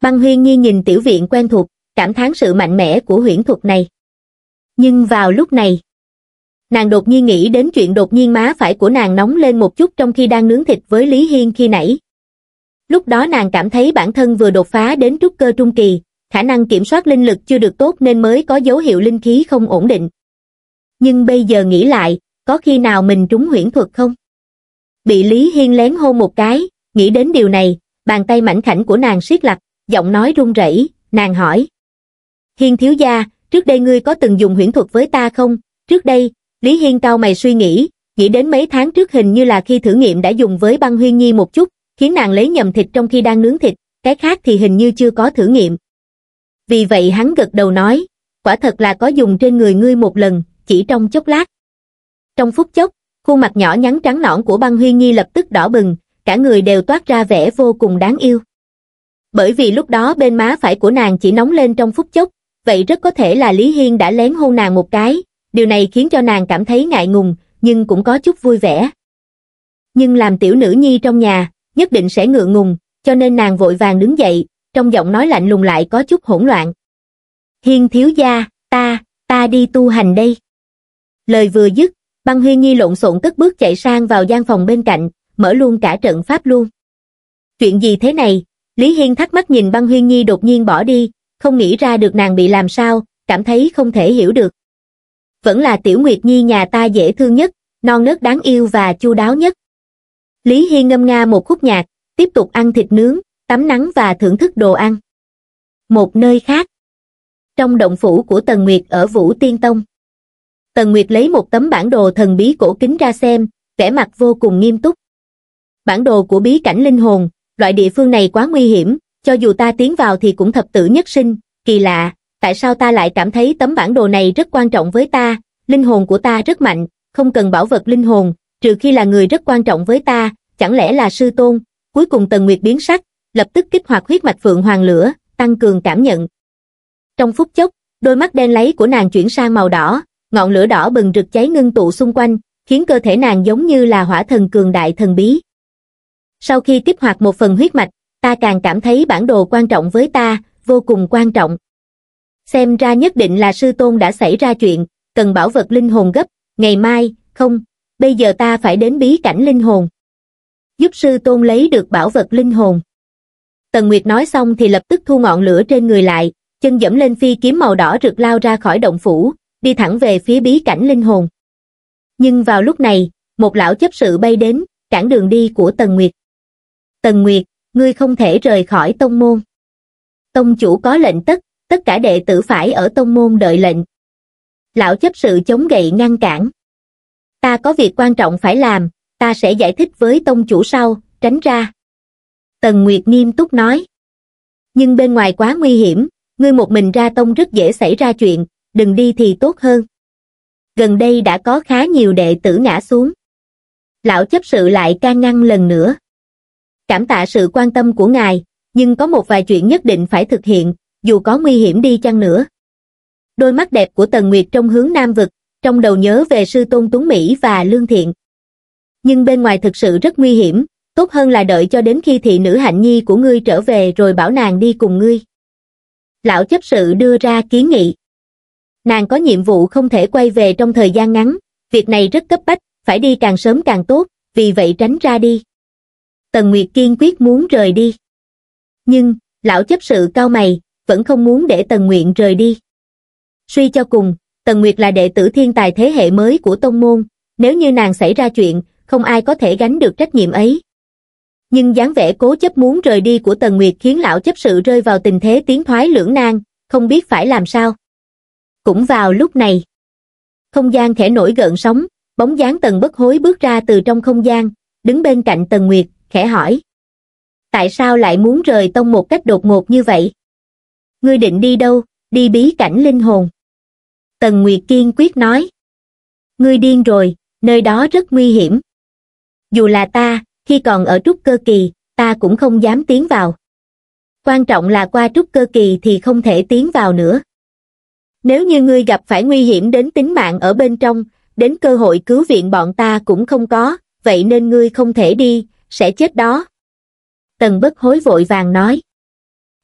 Băng huyên nhi nhìn tiểu viện quen thuộc, cảm thán sự mạnh mẽ của huyễn thuật này. Nhưng vào lúc này, nàng đột nhiên nghĩ đến chuyện đột nhiên má phải của nàng nóng lên một chút trong khi đang nướng thịt với Lý Hiên khi nãy. Lúc đó nàng cảm thấy bản thân vừa đột phá đến trúc cơ trung kỳ, khả năng kiểm soát linh lực chưa được tốt nên mới có dấu hiệu linh khí không ổn định. Nhưng bây giờ nghĩ lại, có khi nào mình trúng huyễn thuật không? bị Lý Hiên lén hôn một cái, nghĩ đến điều này, bàn tay mảnh khảnh của nàng siết chặt, giọng nói run rẩy, nàng hỏi. Hiên thiếu gia, trước đây ngươi có từng dùng huyễn thuật với ta không? Trước đây, Lý Hiên cao mày suy nghĩ, nghĩ đến mấy tháng trước hình như là khi thử nghiệm đã dùng với băng huyên nhi một chút, khiến nàng lấy nhầm thịt trong khi đang nướng thịt, cái khác thì hình như chưa có thử nghiệm. Vì vậy hắn gật đầu nói, quả thật là có dùng trên người ngươi một lần, chỉ trong chốc lát. Trong phút chốc, khuôn mặt nhỏ nhắn trắng nõn của băng huy nghi lập tức đỏ bừng cả người đều toát ra vẻ vô cùng đáng yêu bởi vì lúc đó bên má phải của nàng chỉ nóng lên trong phút chốc vậy rất có thể là lý hiên đã lén hôn nàng một cái điều này khiến cho nàng cảm thấy ngại ngùng nhưng cũng có chút vui vẻ nhưng làm tiểu nữ nhi trong nhà nhất định sẽ ngượng ngùng cho nên nàng vội vàng đứng dậy trong giọng nói lạnh lùng lại có chút hỗn loạn hiên thiếu gia ta ta đi tu hành đây lời vừa dứt Băng Huy Nhi lộn xộn cất bước chạy sang vào gian phòng bên cạnh, mở luôn cả trận pháp luôn. Chuyện gì thế này? Lý Hiên thắc mắc nhìn băng Huy Nhi đột nhiên bỏ đi, không nghĩ ra được nàng bị làm sao, cảm thấy không thể hiểu được. Vẫn là Tiểu Nguyệt Nhi nhà ta dễ thương nhất, non nớt đáng yêu và chu đáo nhất. Lý Hiên ngâm nga một khúc nhạc, tiếp tục ăn thịt nướng, tắm nắng và thưởng thức đồ ăn. Một nơi khác. Trong động phủ của Tần Nguyệt ở Vũ Tiên Tông. Tần Nguyệt lấy một tấm bản đồ thần bí cổ kính ra xem, vẻ mặt vô cùng nghiêm túc. Bản đồ của bí cảnh linh hồn, loại địa phương này quá nguy hiểm, cho dù ta tiến vào thì cũng thập tử nhất sinh, kỳ lạ, tại sao ta lại cảm thấy tấm bản đồ này rất quan trọng với ta, linh hồn của ta rất mạnh, không cần bảo vật linh hồn, trừ khi là người rất quan trọng với ta, chẳng lẽ là sư tôn, cuối cùng Tần Nguyệt biến sắc, lập tức kích hoạt huyết mạch phượng hoàng lửa, tăng cường cảm nhận. Trong phút chốc, đôi mắt đen lấy của nàng chuyển sang màu đỏ, ngọn lửa đỏ bừng rực cháy ngưng tụ xung quanh, khiến cơ thể nàng giống như là hỏa thần cường đại thần bí. Sau khi kích hoạt một phần huyết mạch, ta càng cảm thấy bản đồ quan trọng với ta, vô cùng quan trọng. Xem ra nhất định là sư tôn đã xảy ra chuyện, cần bảo vật linh hồn gấp, ngày mai, không, bây giờ ta phải đến bí cảnh linh hồn. Giúp sư tôn lấy được bảo vật linh hồn. Tần Nguyệt nói xong thì lập tức thu ngọn lửa trên người lại, chân dẫm lên phi kiếm màu đỏ rực lao ra khỏi động phủ, đi thẳng về phía bí cảnh linh hồn. Nhưng vào lúc này, một lão chấp sự bay đến, cản đường đi của Tần Nguyệt. Tần Nguyệt, ngươi không thể rời khỏi tông môn. Tông chủ có lệnh tất, tất cả đệ tử phải ở tông môn đợi lệnh. Lão chấp sự chống gậy ngăn cản. Ta có việc quan trọng phải làm, ta sẽ giải thích với tông chủ sau, tránh ra. Tần Nguyệt nghiêm túc nói. Nhưng bên ngoài quá nguy hiểm, ngươi một mình ra tông rất dễ xảy ra chuyện, đừng đi thì tốt hơn. Gần đây đã có khá nhiều đệ tử ngã xuống. Lão chấp sự lại can ngăn lần nữa. Cảm tạ sự quan tâm của ngài, nhưng có một vài chuyện nhất định phải thực hiện, dù có nguy hiểm đi chăng nữa. Đôi mắt đẹp của Tần Nguyệt trong hướng Nam Vực, trong đầu nhớ về sư tôn Tuấn Mỹ và Lương Thiện. Nhưng bên ngoài thực sự rất nguy hiểm, tốt hơn là đợi cho đến khi thị nữ hạnh nhi của ngươi trở về rồi bảo nàng đi cùng ngươi. Lão chấp sự đưa ra kiến nghị nàng có nhiệm vụ không thể quay về trong thời gian ngắn, việc này rất cấp bách, phải đi càng sớm càng tốt, vì vậy tránh ra đi. Tần Nguyệt kiên quyết muốn rời đi. Nhưng, lão chấp sự cao mày, vẫn không muốn để Tần Nguyện rời đi. Suy cho cùng, Tần Nguyệt là đệ tử thiên tài thế hệ mới của tông môn, nếu như nàng xảy ra chuyện, không ai có thể gánh được trách nhiệm ấy. Nhưng dáng vẻ cố chấp muốn rời đi của Tần Nguyệt khiến lão chấp sự rơi vào tình thế tiến thoái lưỡng nan, không biết phải làm sao. Cũng vào lúc này, không gian khẽ nổi gợn sóng, bóng dáng tần bất hối bước ra từ trong không gian, đứng bên cạnh tần nguyệt, khẽ hỏi. Tại sao lại muốn rời tông một cách đột ngột như vậy? Ngươi định đi đâu, đi bí cảnh linh hồn. Tần Nguyệt kiên quyết nói. Ngươi điên rồi, nơi đó rất nguy hiểm. Dù là ta, khi còn ở trúc cơ kỳ, ta cũng không dám tiến vào. Quan trọng là qua trúc cơ kỳ thì không thể tiến vào nữa. Nếu như ngươi gặp phải nguy hiểm đến tính mạng ở bên trong, đến cơ hội cứu viện bọn ta cũng không có, vậy nên ngươi không thể đi, sẽ chết đó. Tần bất hối vội vàng nói.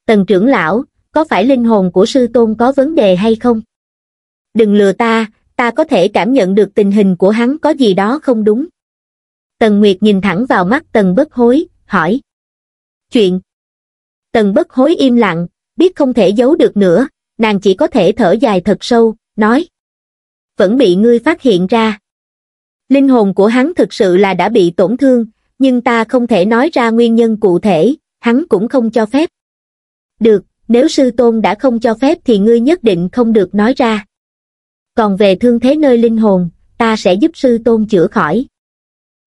Tần trưởng lão, có phải linh hồn của sư tôn có vấn đề hay không? Đừng lừa ta, ta có thể cảm nhận được tình hình của hắn có gì đó không đúng. Tần Nguyệt nhìn thẳng vào mắt Tần bất hối, hỏi. Chuyện. Tần bất hối im lặng, biết không thể giấu được nữa, nàng chỉ có thể thở dài thật sâu, nói. Vẫn bị ngươi phát hiện ra. Linh hồn của hắn thực sự là đã bị tổn thương, nhưng ta không thể nói ra nguyên nhân cụ thể, hắn cũng không cho phép. Được, nếu sư tôn đã không cho phép thì ngươi nhất định không được nói ra. Còn về thương thế nơi linh hồn, ta sẽ giúp sư tôn chữa khỏi.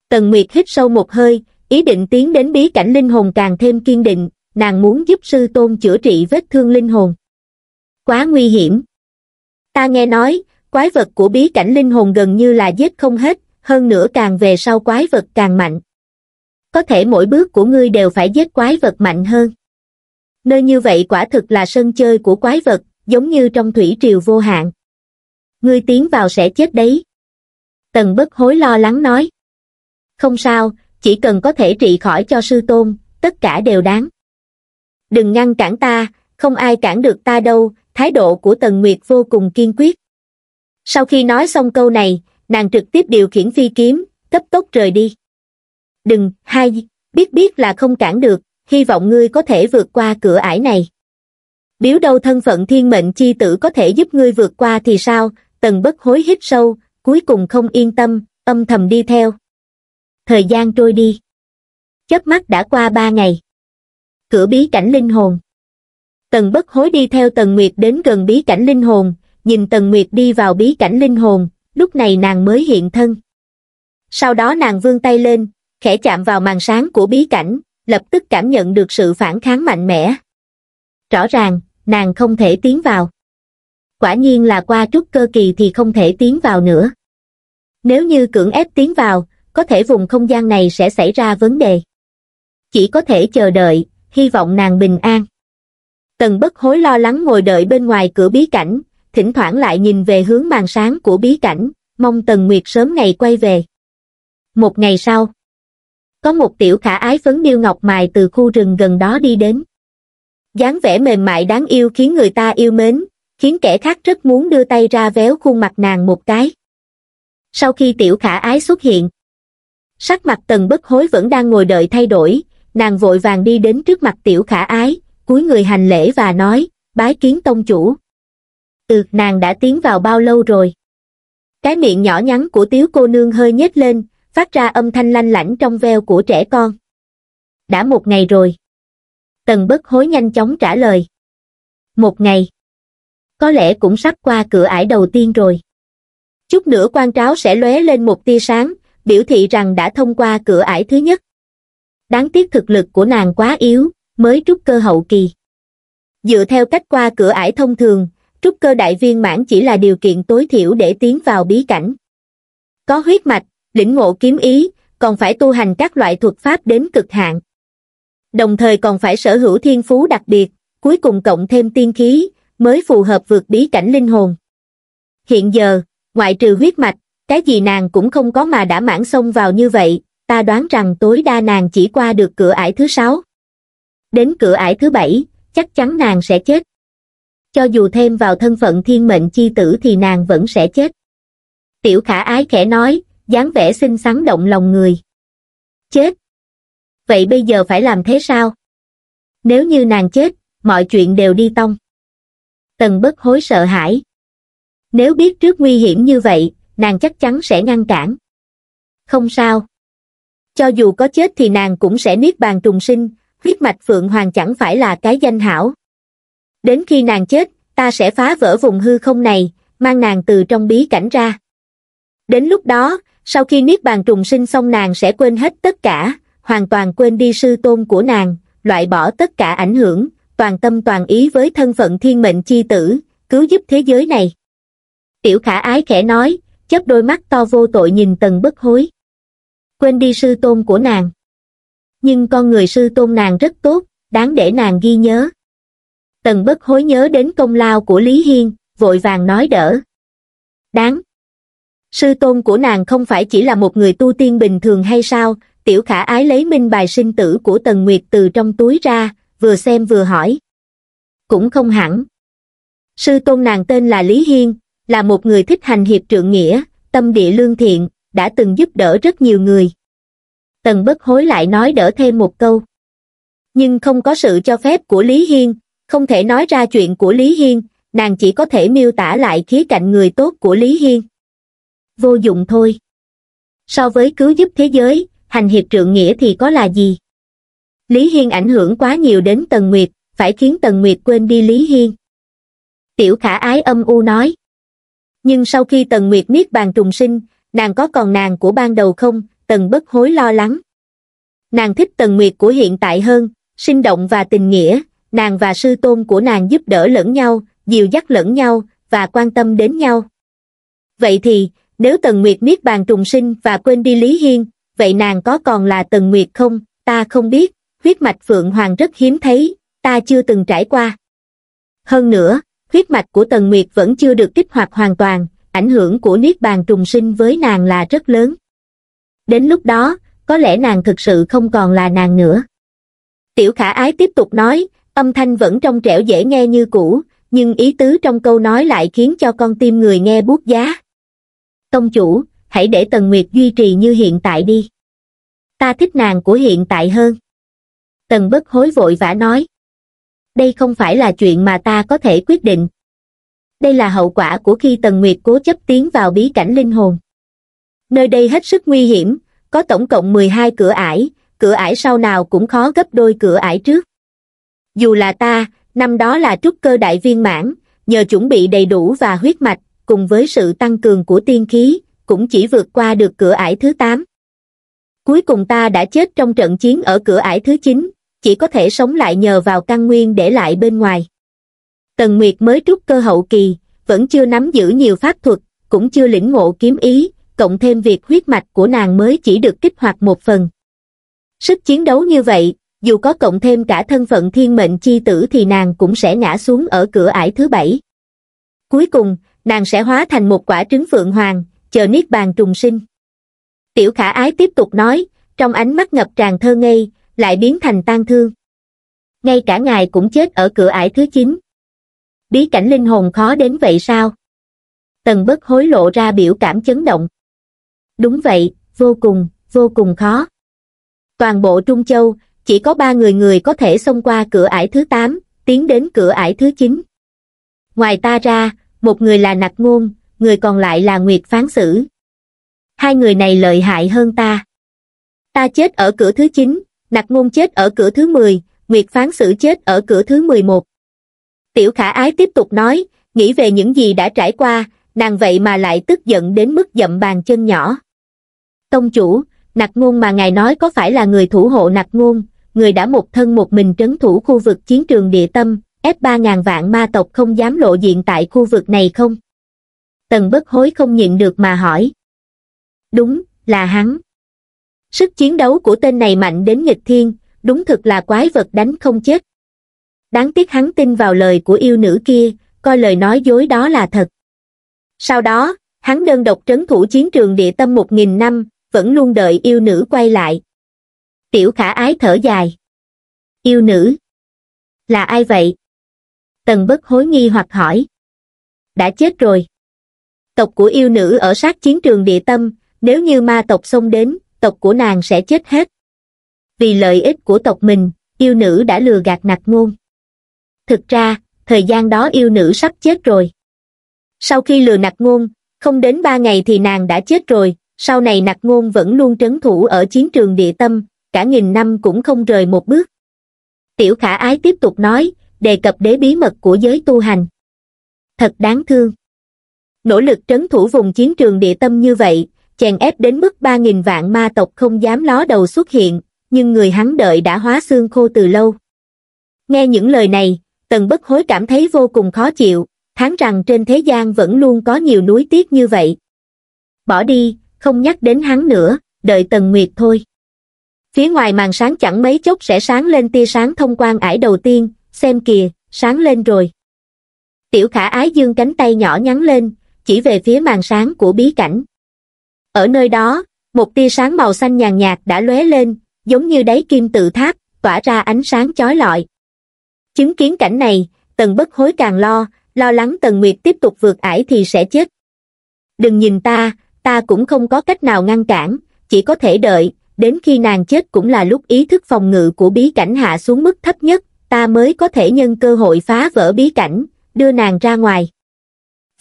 Tần Nguyệt hít sâu một hơi, ý định tiến đến bí cảnh linh hồn càng thêm kiên định, nàng muốn giúp sư tôn chữa trị vết thương linh hồn quá nguy hiểm ta nghe nói quái vật của bí cảnh linh hồn gần như là giết không hết hơn nữa càng về sau quái vật càng mạnh có thể mỗi bước của ngươi đều phải giết quái vật mạnh hơn nơi như vậy quả thực là sân chơi của quái vật giống như trong thủy triều vô hạn ngươi tiến vào sẽ chết đấy tần bất hối lo lắng nói không sao chỉ cần có thể trị khỏi cho sư tôn tất cả đều đáng đừng ngăn cản ta không ai cản được ta đâu thái độ của tần nguyệt vô cùng kiên quyết sau khi nói xong câu này nàng trực tiếp điều khiển phi kiếm cấp tốc rời đi đừng hai biết biết là không cản được hy vọng ngươi có thể vượt qua cửa ải này biếu đâu thân phận thiên mệnh chi tử có thể giúp ngươi vượt qua thì sao tần bất hối hít sâu cuối cùng không yên tâm âm thầm đi theo thời gian trôi đi chớp mắt đã qua ba ngày cửa bí cảnh linh hồn Tần bất hối đi theo Tần Nguyệt đến gần bí cảnh linh hồn, nhìn Tần Nguyệt đi vào bí cảnh linh hồn, lúc này nàng mới hiện thân. Sau đó nàng vươn tay lên, khẽ chạm vào màn sáng của bí cảnh, lập tức cảm nhận được sự phản kháng mạnh mẽ. Rõ ràng, nàng không thể tiến vào. Quả nhiên là qua trúc cơ kỳ thì không thể tiến vào nữa. Nếu như cưỡng ép tiến vào, có thể vùng không gian này sẽ xảy ra vấn đề. Chỉ có thể chờ đợi, hy vọng nàng bình an. Tần bất hối lo lắng ngồi đợi bên ngoài cửa bí cảnh, thỉnh thoảng lại nhìn về hướng màn sáng của bí cảnh, mong Tần Nguyệt sớm ngày quay về. Một ngày sau, có một tiểu khả ái phấn điêu ngọc mài từ khu rừng gần đó đi đến. dáng vẻ mềm mại đáng yêu khiến người ta yêu mến, khiến kẻ khác rất muốn đưa tay ra véo khuôn mặt nàng một cái. Sau khi tiểu khả ái xuất hiện, sắc mặt tần bất hối vẫn đang ngồi đợi thay đổi, nàng vội vàng đi đến trước mặt tiểu khả ái, cúi người hành lễ và nói, bái kiến tông chủ. Ừ, nàng đã tiến vào bao lâu rồi? Cái miệng nhỏ nhắn của tiếu cô nương hơi nhếch lên, phát ra âm thanh lanh lảnh trong veo của trẻ con. Đã một ngày rồi. Tần bất hối nhanh chóng trả lời. Một ngày. Có lẽ cũng sắp qua cửa ải đầu tiên rồi. Chút nữa quan tráo sẽ lóe lên một tia sáng, biểu thị rằng đã thông qua cửa ải thứ nhất. Đáng tiếc thực lực của nàng quá yếu, mới trúc cơ hậu kỳ dựa theo cách qua cửa ải thông thường trúc cơ đại viên mãn chỉ là điều kiện tối thiểu để tiến vào bí cảnh có huyết mạch lĩnh ngộ kiếm ý còn phải tu hành các loại thuật pháp đến cực hạn đồng thời còn phải sở hữu thiên phú đặc biệt cuối cùng cộng thêm tiên khí mới phù hợp vượt bí cảnh linh hồn hiện giờ ngoại trừ huyết mạch cái gì nàng cũng không có mà đã mãn xông vào như vậy ta đoán rằng tối đa nàng chỉ qua được cửa ải thứ sáu đến cửa ải thứ bảy chắc chắn nàng sẽ chết cho dù thêm vào thân phận thiên mệnh chi tử thì nàng vẫn sẽ chết tiểu khả ái khẽ nói dáng vẻ xinh xắn động lòng người chết vậy bây giờ phải làm thế sao nếu như nàng chết mọi chuyện đều đi tông tần bất hối sợ hãi nếu biết trước nguy hiểm như vậy nàng chắc chắn sẽ ngăn cản không sao cho dù có chết thì nàng cũng sẽ niết bàn trùng sinh huyết mạch Phượng Hoàng chẳng phải là cái danh hảo. Đến khi nàng chết, ta sẽ phá vỡ vùng hư không này, mang nàng từ trong bí cảnh ra. Đến lúc đó, sau khi Niết Bàn trùng sinh xong nàng sẽ quên hết tất cả, hoàn toàn quên đi sư tôn của nàng, loại bỏ tất cả ảnh hưởng, toàn tâm toàn ý với thân phận thiên mệnh chi tử, cứu giúp thế giới này. Tiểu khả ái khẽ nói, chớp đôi mắt to vô tội nhìn tầng bất hối. Quên đi sư tôn của nàng nhưng con người sư tôn nàng rất tốt, đáng để nàng ghi nhớ. Tần bất hối nhớ đến công lao của Lý Hiên, vội vàng nói đỡ. Đáng. Sư tôn của nàng không phải chỉ là một người tu tiên bình thường hay sao, tiểu khả ái lấy minh bài sinh tử của Tần Nguyệt từ trong túi ra, vừa xem vừa hỏi. Cũng không hẳn. Sư tôn nàng tên là Lý Hiên, là một người thích hành hiệp trượng nghĩa, tâm địa lương thiện, đã từng giúp đỡ rất nhiều người. Tần bất hối lại nói đỡ thêm một câu. Nhưng không có sự cho phép của Lý Hiên, không thể nói ra chuyện của Lý Hiên, nàng chỉ có thể miêu tả lại khía cạnh người tốt của Lý Hiên. Vô dụng thôi. So với cứu giúp thế giới, hành hiệp trượng nghĩa thì có là gì? Lý Hiên ảnh hưởng quá nhiều đến Tần Nguyệt, phải khiến Tần Nguyệt quên đi Lý Hiên. Tiểu khả ái âm u nói. Nhưng sau khi Tần Nguyệt niết bàn trùng sinh, nàng có còn nàng của ban đầu không, tần bất hối lo lắng. Nàng thích tần nguyệt của hiện tại hơn, sinh động và tình nghĩa, nàng và sư tôn của nàng giúp đỡ lẫn nhau, dìu dắt lẫn nhau, và quan tâm đến nhau. Vậy thì, nếu Tần Nguyệt miết bàn trùng sinh và quên đi Lý Hiên, vậy nàng có còn là Tần Nguyệt không? Ta không biết, huyết mạch Phượng Hoàng rất hiếm thấy, ta chưa từng trải qua. Hơn nữa, huyết mạch của Tần Nguyệt vẫn chưa được kích hoạt hoàn toàn, ảnh hưởng của niết bàn trùng sinh với nàng là rất lớn đến lúc đó có lẽ nàng thực sự không còn là nàng nữa tiểu khả ái tiếp tục nói âm thanh vẫn trong trẻo dễ nghe như cũ nhưng ý tứ trong câu nói lại khiến cho con tim người nghe buốt giá công chủ hãy để tần nguyệt duy trì như hiện tại đi ta thích nàng của hiện tại hơn tần bất hối vội vã nói đây không phải là chuyện mà ta có thể quyết định đây là hậu quả của khi tần nguyệt cố chấp tiến vào bí cảnh linh hồn nơi đây hết sức nguy hiểm có tổng cộng mười hai cửa ải cửa ải sau nào cũng khó gấp đôi cửa ải trước dù là ta năm đó là trúc cơ đại viên mãn nhờ chuẩn bị đầy đủ và huyết mạch cùng với sự tăng cường của tiên khí cũng chỉ vượt qua được cửa ải thứ tám cuối cùng ta đã chết trong trận chiến ở cửa ải thứ chín chỉ có thể sống lại nhờ vào căn nguyên để lại bên ngoài tần nguyệt mới trúc cơ hậu kỳ vẫn chưa nắm giữ nhiều pháp thuật cũng chưa lĩnh ngộ kiếm ý cộng thêm việc huyết mạch của nàng mới chỉ được kích hoạt một phần. Sức chiến đấu như vậy, dù có cộng thêm cả thân phận thiên mệnh chi tử thì nàng cũng sẽ ngã xuống ở cửa ải thứ bảy. Cuối cùng, nàng sẽ hóa thành một quả trứng phượng hoàng, chờ niết bàn trùng sinh. Tiểu khả ái tiếp tục nói, trong ánh mắt ngập tràn thơ ngây, lại biến thành tan thương. Ngay cả ngài cũng chết ở cửa ải thứ 9. Bí cảnh linh hồn khó đến vậy sao? Tần bất hối lộ ra biểu cảm chấn động đúng vậy, vô cùng, vô cùng khó. Toàn bộ Trung Châu, chỉ có ba người người có thể xông qua cửa ải thứ 8, tiến đến cửa ải thứ 9. Ngoài ta ra, một người là Nặc Ngôn, người còn lại là Nguyệt Phán Sử. Hai người này lợi hại hơn ta. Ta chết ở cửa thứ 9, Nặc Ngôn chết ở cửa thứ 10, Nguyệt Phán Sử chết ở cửa thứ 11. Tiểu Khả Ái tiếp tục nói, nghĩ về những gì đã trải qua, nàng vậy mà lại tức giận đến mức dậm bàn chân nhỏ tông chủ, nặc ngôn mà ngài nói có phải là người thủ hộ nặc ngôn, người đã một thân một mình trấn thủ khu vực chiến trường địa tâm, ép ba ngàn vạn ma tộc không dám lộ diện tại khu vực này không? Tần bất hối không nhịn được mà hỏi. Đúng, là hắn. Sức chiến đấu của tên này mạnh đến nghịch thiên, đúng thực là quái vật đánh không chết. Đáng tiếc hắn tin vào lời của yêu nữ kia, coi lời nói dối đó là thật. Sau đó, hắn đơn độc trấn thủ chiến trường địa tâm một nghìn năm, vẫn luôn đợi yêu nữ quay lại. Tiểu khả ái thở dài. Yêu nữ? Là ai vậy? Tần bất hối nghi hoặc hỏi. Đã chết rồi. Tộc của yêu nữ ở sát chiến trường địa tâm, nếu như ma tộc xông đến, tộc của nàng sẽ chết hết. Vì lợi ích của tộc mình, yêu nữ đã lừa gạt nặc ngôn. Thực ra, thời gian đó yêu nữ sắp chết rồi. Sau khi lừa nặc ngôn, không đến ba ngày thì nàng đã chết rồi, sau này nặc ngôn vẫn luôn trấn thủ ở chiến trường địa tâm, cả nghìn năm cũng không rời một bước. Tiểu khả ái tiếp tục nói, đề cập đế bí mật của giới tu hành. Thật đáng thương. Nỗ lực trấn thủ vùng chiến trường địa tâm như vậy, chèn ép đến mức 3.000 vạn ma tộc không dám ló đầu xuất hiện, nhưng người hắn đợi đã hóa xương khô từ lâu. Nghe những lời này, Tần Bất Hối cảm thấy vô cùng khó chịu, tháng rằng trên thế gian vẫn luôn có nhiều núi tiếc như vậy. Bỏ đi, không nhắc đến hắn nữa đợi tần nguyệt thôi phía ngoài màn sáng chẳng mấy chốc sẽ sáng lên tia sáng thông quan ải đầu tiên xem kìa sáng lên rồi tiểu khả ái dương cánh tay nhỏ nhắn lên chỉ về phía màn sáng của bí cảnh ở nơi đó một tia sáng màu xanh nhàn nhạt đã lóe lên giống như đáy kim tự tháp tỏa ra ánh sáng chói lọi chứng kiến cảnh này tần bất hối càng lo lo lắng tần nguyệt tiếp tục vượt ải thì sẽ chết đừng nhìn ta ta cũng không có cách nào ngăn cản chỉ có thể đợi đến khi nàng chết cũng là lúc ý thức phòng ngự của bí cảnh hạ xuống mức thấp nhất ta mới có thể nhân cơ hội phá vỡ bí cảnh đưa nàng ra ngoài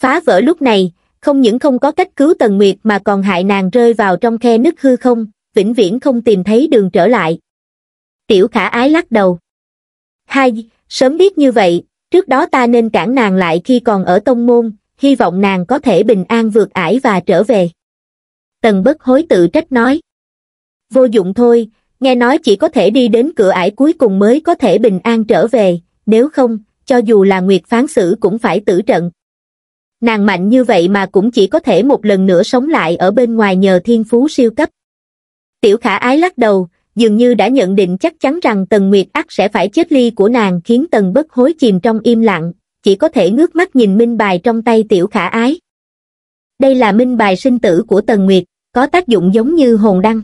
phá vỡ lúc này không những không có cách cứu tần nguyệt mà còn hại nàng rơi vào trong khe nứt hư không vĩnh viễn không tìm thấy đường trở lại tiểu khả ái lắc đầu hai sớm biết như vậy trước đó ta nên cản nàng lại khi còn ở tông môn hy vọng nàng có thể bình an vượt ải và trở về. Tần bất hối tự trách nói. Vô dụng thôi, nghe nói chỉ có thể đi đến cửa ải cuối cùng mới có thể bình an trở về, nếu không, cho dù là nguyệt phán xử cũng phải tử trận. Nàng mạnh như vậy mà cũng chỉ có thể một lần nữa sống lại ở bên ngoài nhờ thiên phú siêu cấp. Tiểu khả ái lắc đầu, dường như đã nhận định chắc chắn rằng Tần Nguyệt ắt sẽ phải chết ly của nàng khiến Tần bất hối chìm trong im lặng, chỉ có thể ngước mắt nhìn minh bài trong tay tiểu khả ái. Đây là minh bài sinh tử của Tần Nguyệt, có tác dụng giống như hồn đăng.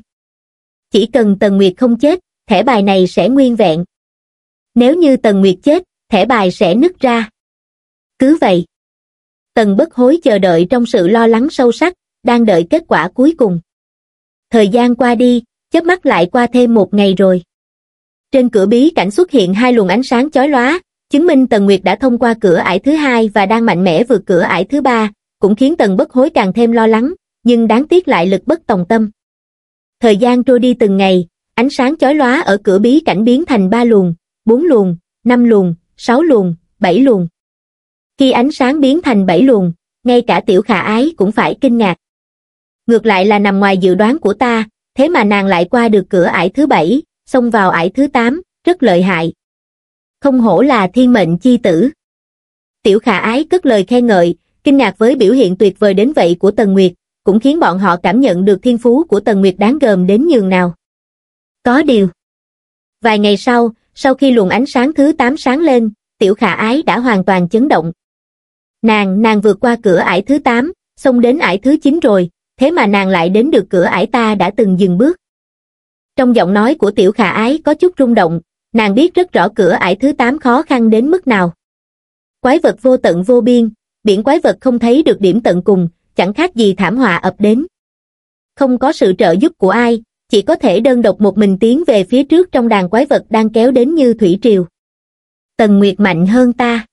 Chỉ cần Tần Nguyệt không chết, thẻ bài này sẽ nguyên vẹn. Nếu như Tần Nguyệt chết, thẻ bài sẽ nứt ra. Cứ vậy. Tần bất hối chờ đợi trong sự lo lắng sâu sắc, đang đợi kết quả cuối cùng. Thời gian qua đi, chớp mắt lại qua thêm một ngày rồi. Trên cửa bí cảnh xuất hiện hai luồng ánh sáng chói lóa, chứng minh Tần Nguyệt đã thông qua cửa ải thứ hai và đang mạnh mẽ vượt cửa ải thứ ba, cũng khiến Tần bất hối càng thêm lo lắng, nhưng đáng tiếc lại lực bất tòng tâm. Thời gian trôi đi từng ngày, ánh sáng chói lóa ở cửa bí cảnh biến thành ba luồng, bốn luồng, năm luồng, sáu luồng, bảy luồng. Khi ánh sáng biến thành bảy luồng, ngay cả tiểu khả ái cũng phải kinh ngạc. Ngược lại là nằm ngoài dự đoán của ta, thế mà nàng lại qua được cửa ải thứ bảy, xông vào ải thứ tám, rất lợi hại không hổ là thiên mệnh chi tử. Tiểu khả ái cất lời khen ngợi, kinh ngạc với biểu hiện tuyệt vời đến vậy của Tần Nguyệt, cũng khiến bọn họ cảm nhận được thiên phú của Tần Nguyệt đáng gờm đến nhường nào. Có điều. Vài ngày sau, sau khi luồng ánh sáng thứ 8 sáng lên, tiểu khả ái đã hoàn toàn chấn động. Nàng, nàng vượt qua cửa ải thứ 8, xông đến ải thứ 9 rồi, thế mà nàng lại đến được cửa ải ta đã từng dừng bước. Trong giọng nói của tiểu khả ái có chút rung động, nàng biết rất rõ cửa ải thứ tám khó khăn đến mức nào. Quái vật vô tận vô biên, biển quái vật không thấy được điểm tận cùng, chẳng khác gì thảm họa ập đến. Không có sự trợ giúp của ai, chỉ có thể đơn độc một mình tiến về phía trước trong đàn quái vật đang kéo đến như thủy triều. Tần Nguyệt mạnh hơn ta.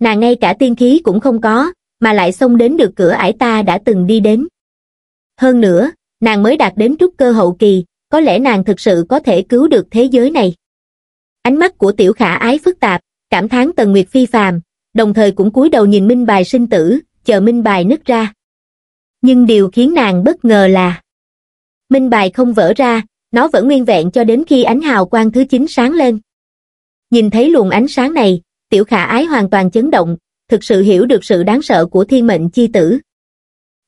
Nàng ngay cả tiên khí cũng không có, mà lại xông đến được cửa ải ta đã từng đi đến. Hơn nữa, nàng mới đạt đến trúc cơ hậu kỳ, có lẽ nàng thực sự có thể cứu được thế giới này. Ánh mắt của tiểu khả ái phức tạp, cảm thán Tần Nguyệt phi phàm, đồng thời cũng cúi đầu nhìn minh bài sinh tử, chờ minh bài nứt ra. Nhưng điều khiến nàng bất ngờ là minh bài không vỡ ra, nó vẫn nguyên vẹn cho đến khi ánh hào quang thứ 9 sáng lên. Nhìn thấy luồng ánh sáng này, tiểu khả ái hoàn toàn chấn động, thực sự hiểu được sự đáng sợ của thiên mệnh chi tử.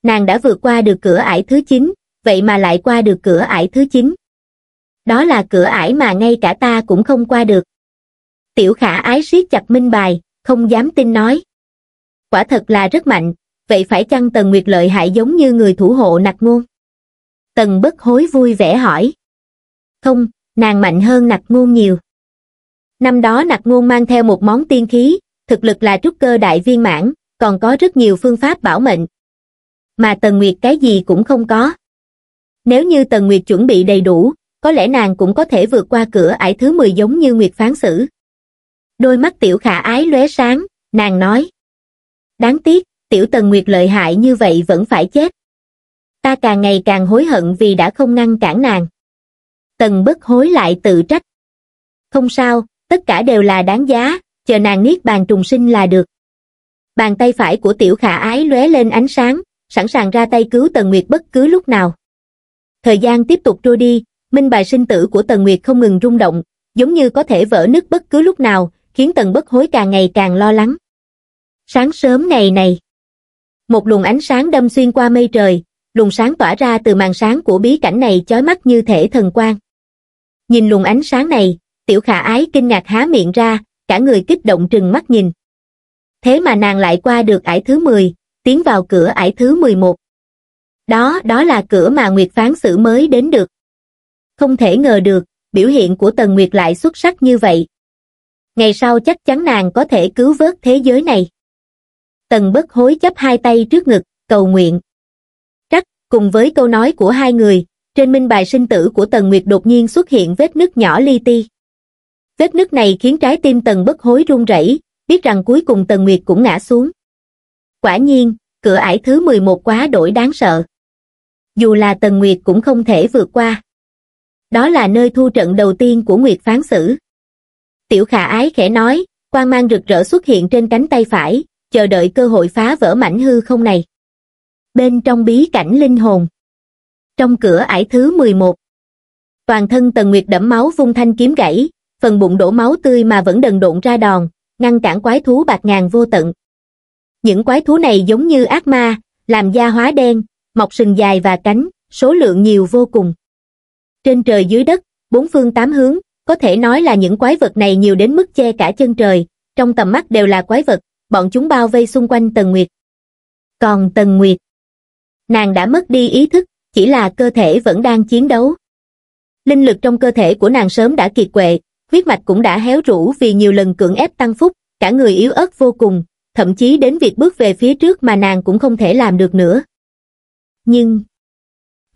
Nàng đã vượt qua được cửa ải thứ 9, vậy mà lại qua được cửa ải thứ 9 đó là cửa ải mà ngay cả ta cũng không qua được. Tiểu khả ái siết chặt minh bài, không dám tin nói. Quả thật là rất mạnh, vậy phải chăng Tần Nguyệt lợi hại giống như người thủ hộ nặc ngôn? Tần bất hối vui vẻ hỏi. Không, nàng mạnh hơn nặc ngôn nhiều. Năm đó nặc ngôn mang theo một món tiên khí, thực lực là trúc cơ đại viên mãn, còn có rất nhiều phương pháp bảo mệnh. Mà Tần Nguyệt cái gì cũng không có. Nếu như Tần Nguyệt chuẩn bị đầy đủ, có lẽ nàng cũng có thể vượt qua cửa ải thứ 10 giống như Nguyệt Phán Sử. Đôi mắt tiểu khả ái lóe sáng, nàng nói. Đáng tiếc, tiểu tần Nguyệt lợi hại như vậy vẫn phải chết. Ta càng ngày càng hối hận vì đã không ngăn cản nàng. Tần bất hối lại tự trách. Không sao, tất cả đều là đáng giá, chờ nàng niết bàn trùng sinh là được. Bàn tay phải của tiểu khả ái lóe lên ánh sáng, sẵn sàng ra tay cứu Tần Nguyệt bất cứ lúc nào. Thời gian tiếp tục trôi đi, minh bài sinh tử của Tần Nguyệt không ngừng rung động, giống như có thể vỡ nứt bất cứ lúc nào, khiến Tần Bất Hối càng ngày càng lo lắng. Sáng sớm ngày này, một luồng ánh sáng đâm xuyên qua mây trời, luồng sáng tỏa ra từ màn sáng của bí cảnh này chói mắt như thể thần quang. Nhìn luồng ánh sáng này, Tiểu Khả Ái kinh ngạc há miệng ra, cả người kích động trừng mắt nhìn. Thế mà nàng lại qua được ải thứ 10, tiến vào cửa ải thứ 11. Đó, đó là cửa mà Nguyệt Phán Sử mới đến được không thể ngờ được, biểu hiện của Tần Nguyệt lại xuất sắc như vậy. Ngày sau chắc chắn nàng có thể cứu vớt thế giới này. Tần bất hối chấp hai tay trước ngực, cầu nguyện. Trắc, cùng với câu nói của hai người, trên minh bài sinh tử của Tần Nguyệt đột nhiên xuất hiện vết nứt nhỏ li ti. Vết nứt này khiến trái tim Tần bất hối run rẩy, biết rằng cuối cùng Tần Nguyệt cũng ngã xuống. Quả nhiên, cửa ải thứ 11 quá đổi đáng sợ. Dù là Tần Nguyệt cũng không thể vượt qua đó là nơi thu trận đầu tiên của Nguyệt Phán Sử. Tiểu khả ái khẽ nói, quang mang rực rỡ xuất hiện trên cánh tay phải, chờ đợi cơ hội phá vỡ mảnh hư không này. Bên trong bí cảnh linh hồn. Trong cửa ải thứ 11. Toàn thân Tần Nguyệt đẫm máu vung thanh kiếm gãy, phần bụng đổ máu tươi mà vẫn đần độn ra đòn, ngăn cản quái thú bạc ngàn vô tận. Những quái thú này giống như ác ma, làm da hóa đen, mọc sừng dài và cánh, số lượng nhiều vô cùng trên trời dưới đất bốn phương tám hướng có thể nói là những quái vật này nhiều đến mức che cả chân trời trong tầm mắt đều là quái vật bọn chúng bao vây xung quanh tần nguyệt còn tần nguyệt nàng đã mất đi ý thức chỉ là cơ thể vẫn đang chiến đấu linh lực trong cơ thể của nàng sớm đã kiệt quệ huyết mạch cũng đã héo rũ vì nhiều lần cưỡng ép tăng phúc cả người yếu ớt vô cùng thậm chí đến việc bước về phía trước mà nàng cũng không thể làm được nữa nhưng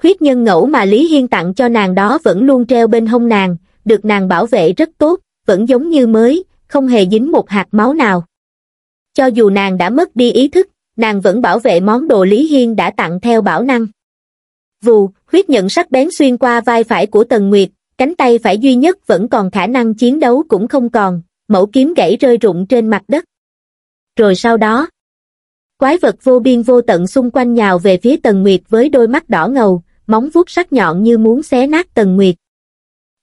Khuyết nhân ngẫu mà lý hiên tặng cho nàng đó vẫn luôn treo bên hông nàng được nàng bảo vệ rất tốt vẫn giống như mới không hề dính một hạt máu nào cho dù nàng đã mất đi ý thức nàng vẫn bảo vệ món đồ lý hiên đã tặng theo bảo năng vù huyết nhận sắc bén xuyên qua vai phải của tần nguyệt cánh tay phải duy nhất vẫn còn khả năng chiến đấu cũng không còn mẫu kiếm gãy rơi rụng trên mặt đất rồi sau đó quái vật vô biên vô tận xung quanh nhào về phía tần nguyệt với đôi mắt đỏ ngầu móng vuốt sắc nhọn như muốn xé nát tần nguyệt.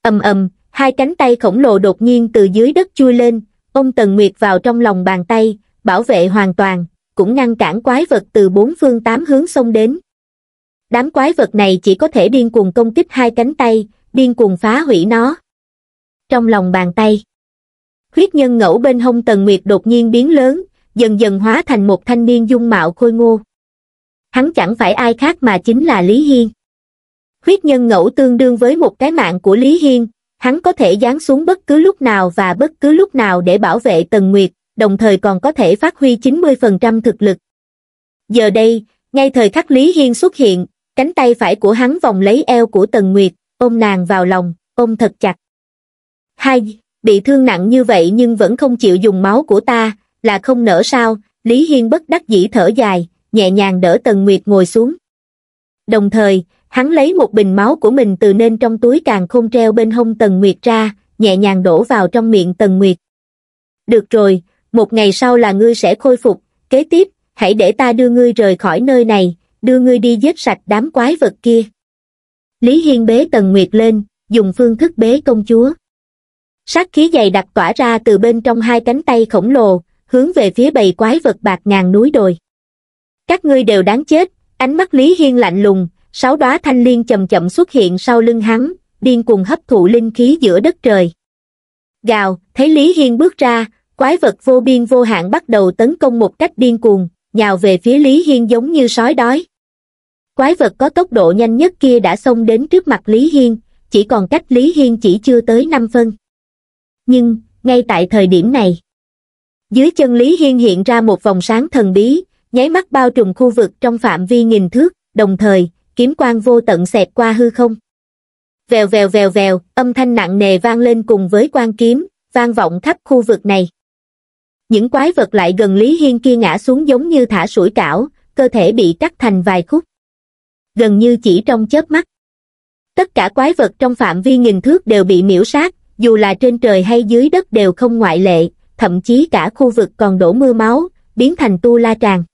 ầm ầm, hai cánh tay khổng lồ đột nhiên từ dưới đất chui lên, ôm tần nguyệt vào trong lòng bàn tay, bảo vệ hoàn toàn, cũng ngăn cản quái vật từ bốn phương tám hướng xông đến. Đám quái vật này chỉ có thể điên cuồng công kích hai cánh tay, điên cuồng phá hủy nó. Trong lòng bàn tay, huyết nhân ngẫu bên hông tần nguyệt đột nhiên biến lớn, dần dần hóa thành một thanh niên dung mạo khôi ngô. Hắn chẳng phải ai khác mà chính là Lý Hiên huyết nhân ngẫu tương đương với một cái mạng của Lý Hiên, hắn có thể giáng xuống bất cứ lúc nào và bất cứ lúc nào để bảo vệ Tần Nguyệt, đồng thời còn có thể phát huy 90% thực lực. Giờ đây, ngay thời khắc Lý Hiên xuất hiện, cánh tay phải của hắn vòng lấy eo của Tần Nguyệt, ôm nàng vào lòng, ôm thật chặt. Hai, bị thương nặng như vậy nhưng vẫn không chịu dùng máu của ta, là không nỡ sao, Lý Hiên bất đắc dĩ thở dài, nhẹ nhàng đỡ Tần Nguyệt ngồi xuống. Đồng thời, Hắn lấy một bình máu của mình từ nên trong túi càng không treo bên hông Tần Nguyệt ra, nhẹ nhàng đổ vào trong miệng Tần Nguyệt. Được rồi, một ngày sau là ngươi sẽ khôi phục, kế tiếp, hãy để ta đưa ngươi rời khỏi nơi này, đưa ngươi đi giết sạch đám quái vật kia. Lý Hiên bế Tần Nguyệt lên, dùng phương thức bế công chúa. Sát khí dày đặc tỏa ra từ bên trong hai cánh tay khổng lồ, hướng về phía bầy quái vật bạc ngàn núi đồi. Các ngươi đều đáng chết, ánh mắt Lý Hiên lạnh lùng, sáu đóa thanh liên chậm chậm xuất hiện sau lưng hắn, điên cuồng hấp thụ linh khí giữa đất trời. Gào, thấy Lý Hiên bước ra, quái vật vô biên vô hạn bắt đầu tấn công một cách điên cuồng, nhào về phía Lý Hiên giống như sói đói. Quái vật có tốc độ nhanh nhất kia đã xông đến trước mặt Lý Hiên, chỉ còn cách Lý Hiên chỉ chưa tới 5 phân. Nhưng, ngay tại thời điểm này, dưới chân Lý Hiên hiện ra một vòng sáng thần bí, nháy mắt bao trùm khu vực trong phạm vi nghìn thước, đồng thời, kiếm quang vô tận xẹt qua hư không. Vèo vèo vèo vèo, âm thanh nặng nề vang lên cùng với quan kiếm, vang vọng khắp khu vực này. Những quái vật lại gần Lý Hiên kia ngã xuống giống như thả sủi cảo, cơ thể bị cắt thành vài khúc. Gần như chỉ trong chớp mắt. Tất cả quái vật trong phạm vi nghìn thước đều bị miễu sát, dù là trên trời hay dưới đất đều không ngoại lệ, thậm chí cả khu vực còn đổ mưa máu, biến thành tu la tràn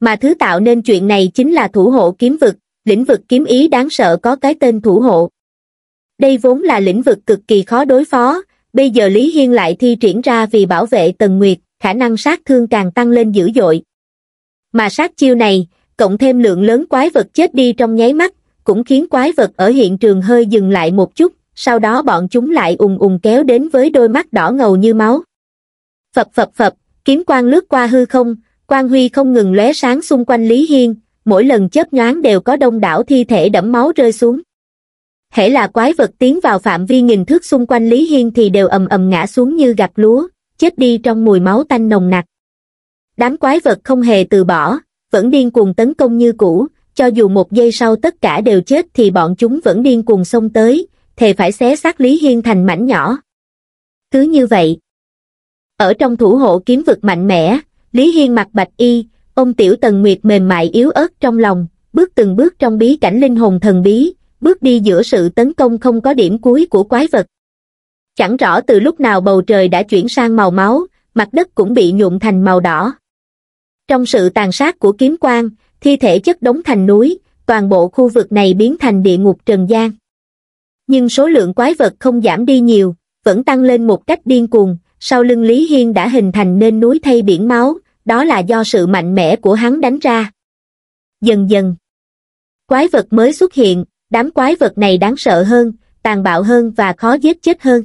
Mà thứ tạo nên chuyện này chính là thủ hộ kiếm vực, lĩnh vực kiếm ý đáng sợ có cái tên thủ hộ. Đây vốn là lĩnh vực cực kỳ khó đối phó, bây giờ Lý Hiên lại thi triển ra vì bảo vệ Tần Nguyệt, khả năng sát thương càng tăng lên dữ dội. Mà sát chiêu này, cộng thêm lượng lớn quái vật chết đi trong nháy mắt, cũng khiến quái vật ở hiện trường hơi dừng lại một chút, sau đó bọn chúng lại ùng ùng kéo đến với đôi mắt đỏ ngầu như máu. Phập phập phập, kiếm quang lướt qua hư không, quang huy không ngừng lóe sáng xung quanh Lý Hiên, mỗi lần chớp nhoáng đều có đông đảo thi thể đẫm máu rơi xuống. Hễ là quái vật tiến vào phạm vi nghìn thước xung quanh Lý Hiên thì đều ầm ầm ngã xuống như gặp lúa, chết đi trong mùi máu tanh nồng nặc. Đám quái vật không hề từ bỏ, vẫn điên cuồng tấn công như cũ, cho dù một giây sau tất cả đều chết thì bọn chúng vẫn điên cuồng xông tới, thề phải xé xác Lý Hiên thành mảnh nhỏ. Cứ như vậy, ở trong thủ hộ kiếm vực mạnh mẽ, Lý Hiên mặc bạch y, ôm tiểu tần nguyệt mềm mại yếu ớt trong lòng, bước từng bước trong bí cảnh linh hồn thần bí, bước đi giữa sự tấn công không có điểm cuối của quái vật. Chẳng rõ từ lúc nào bầu trời đã chuyển sang màu máu, mặt đất cũng bị nhuộm thành màu đỏ. Trong sự tàn sát của kiếm quang, thi thể chất đống thành núi, toàn bộ khu vực này biến thành địa ngục trần gian. Nhưng số lượng quái vật không giảm đi nhiều, vẫn tăng lên một cách điên cuồng, sau lưng Lý Hiên đã hình thành nên núi thay biển máu, đó là do sự mạnh mẽ của hắn đánh ra. Dần dần, quái vật mới xuất hiện, đám quái vật này đáng sợ hơn, tàn bạo hơn và khó giết chết hơn.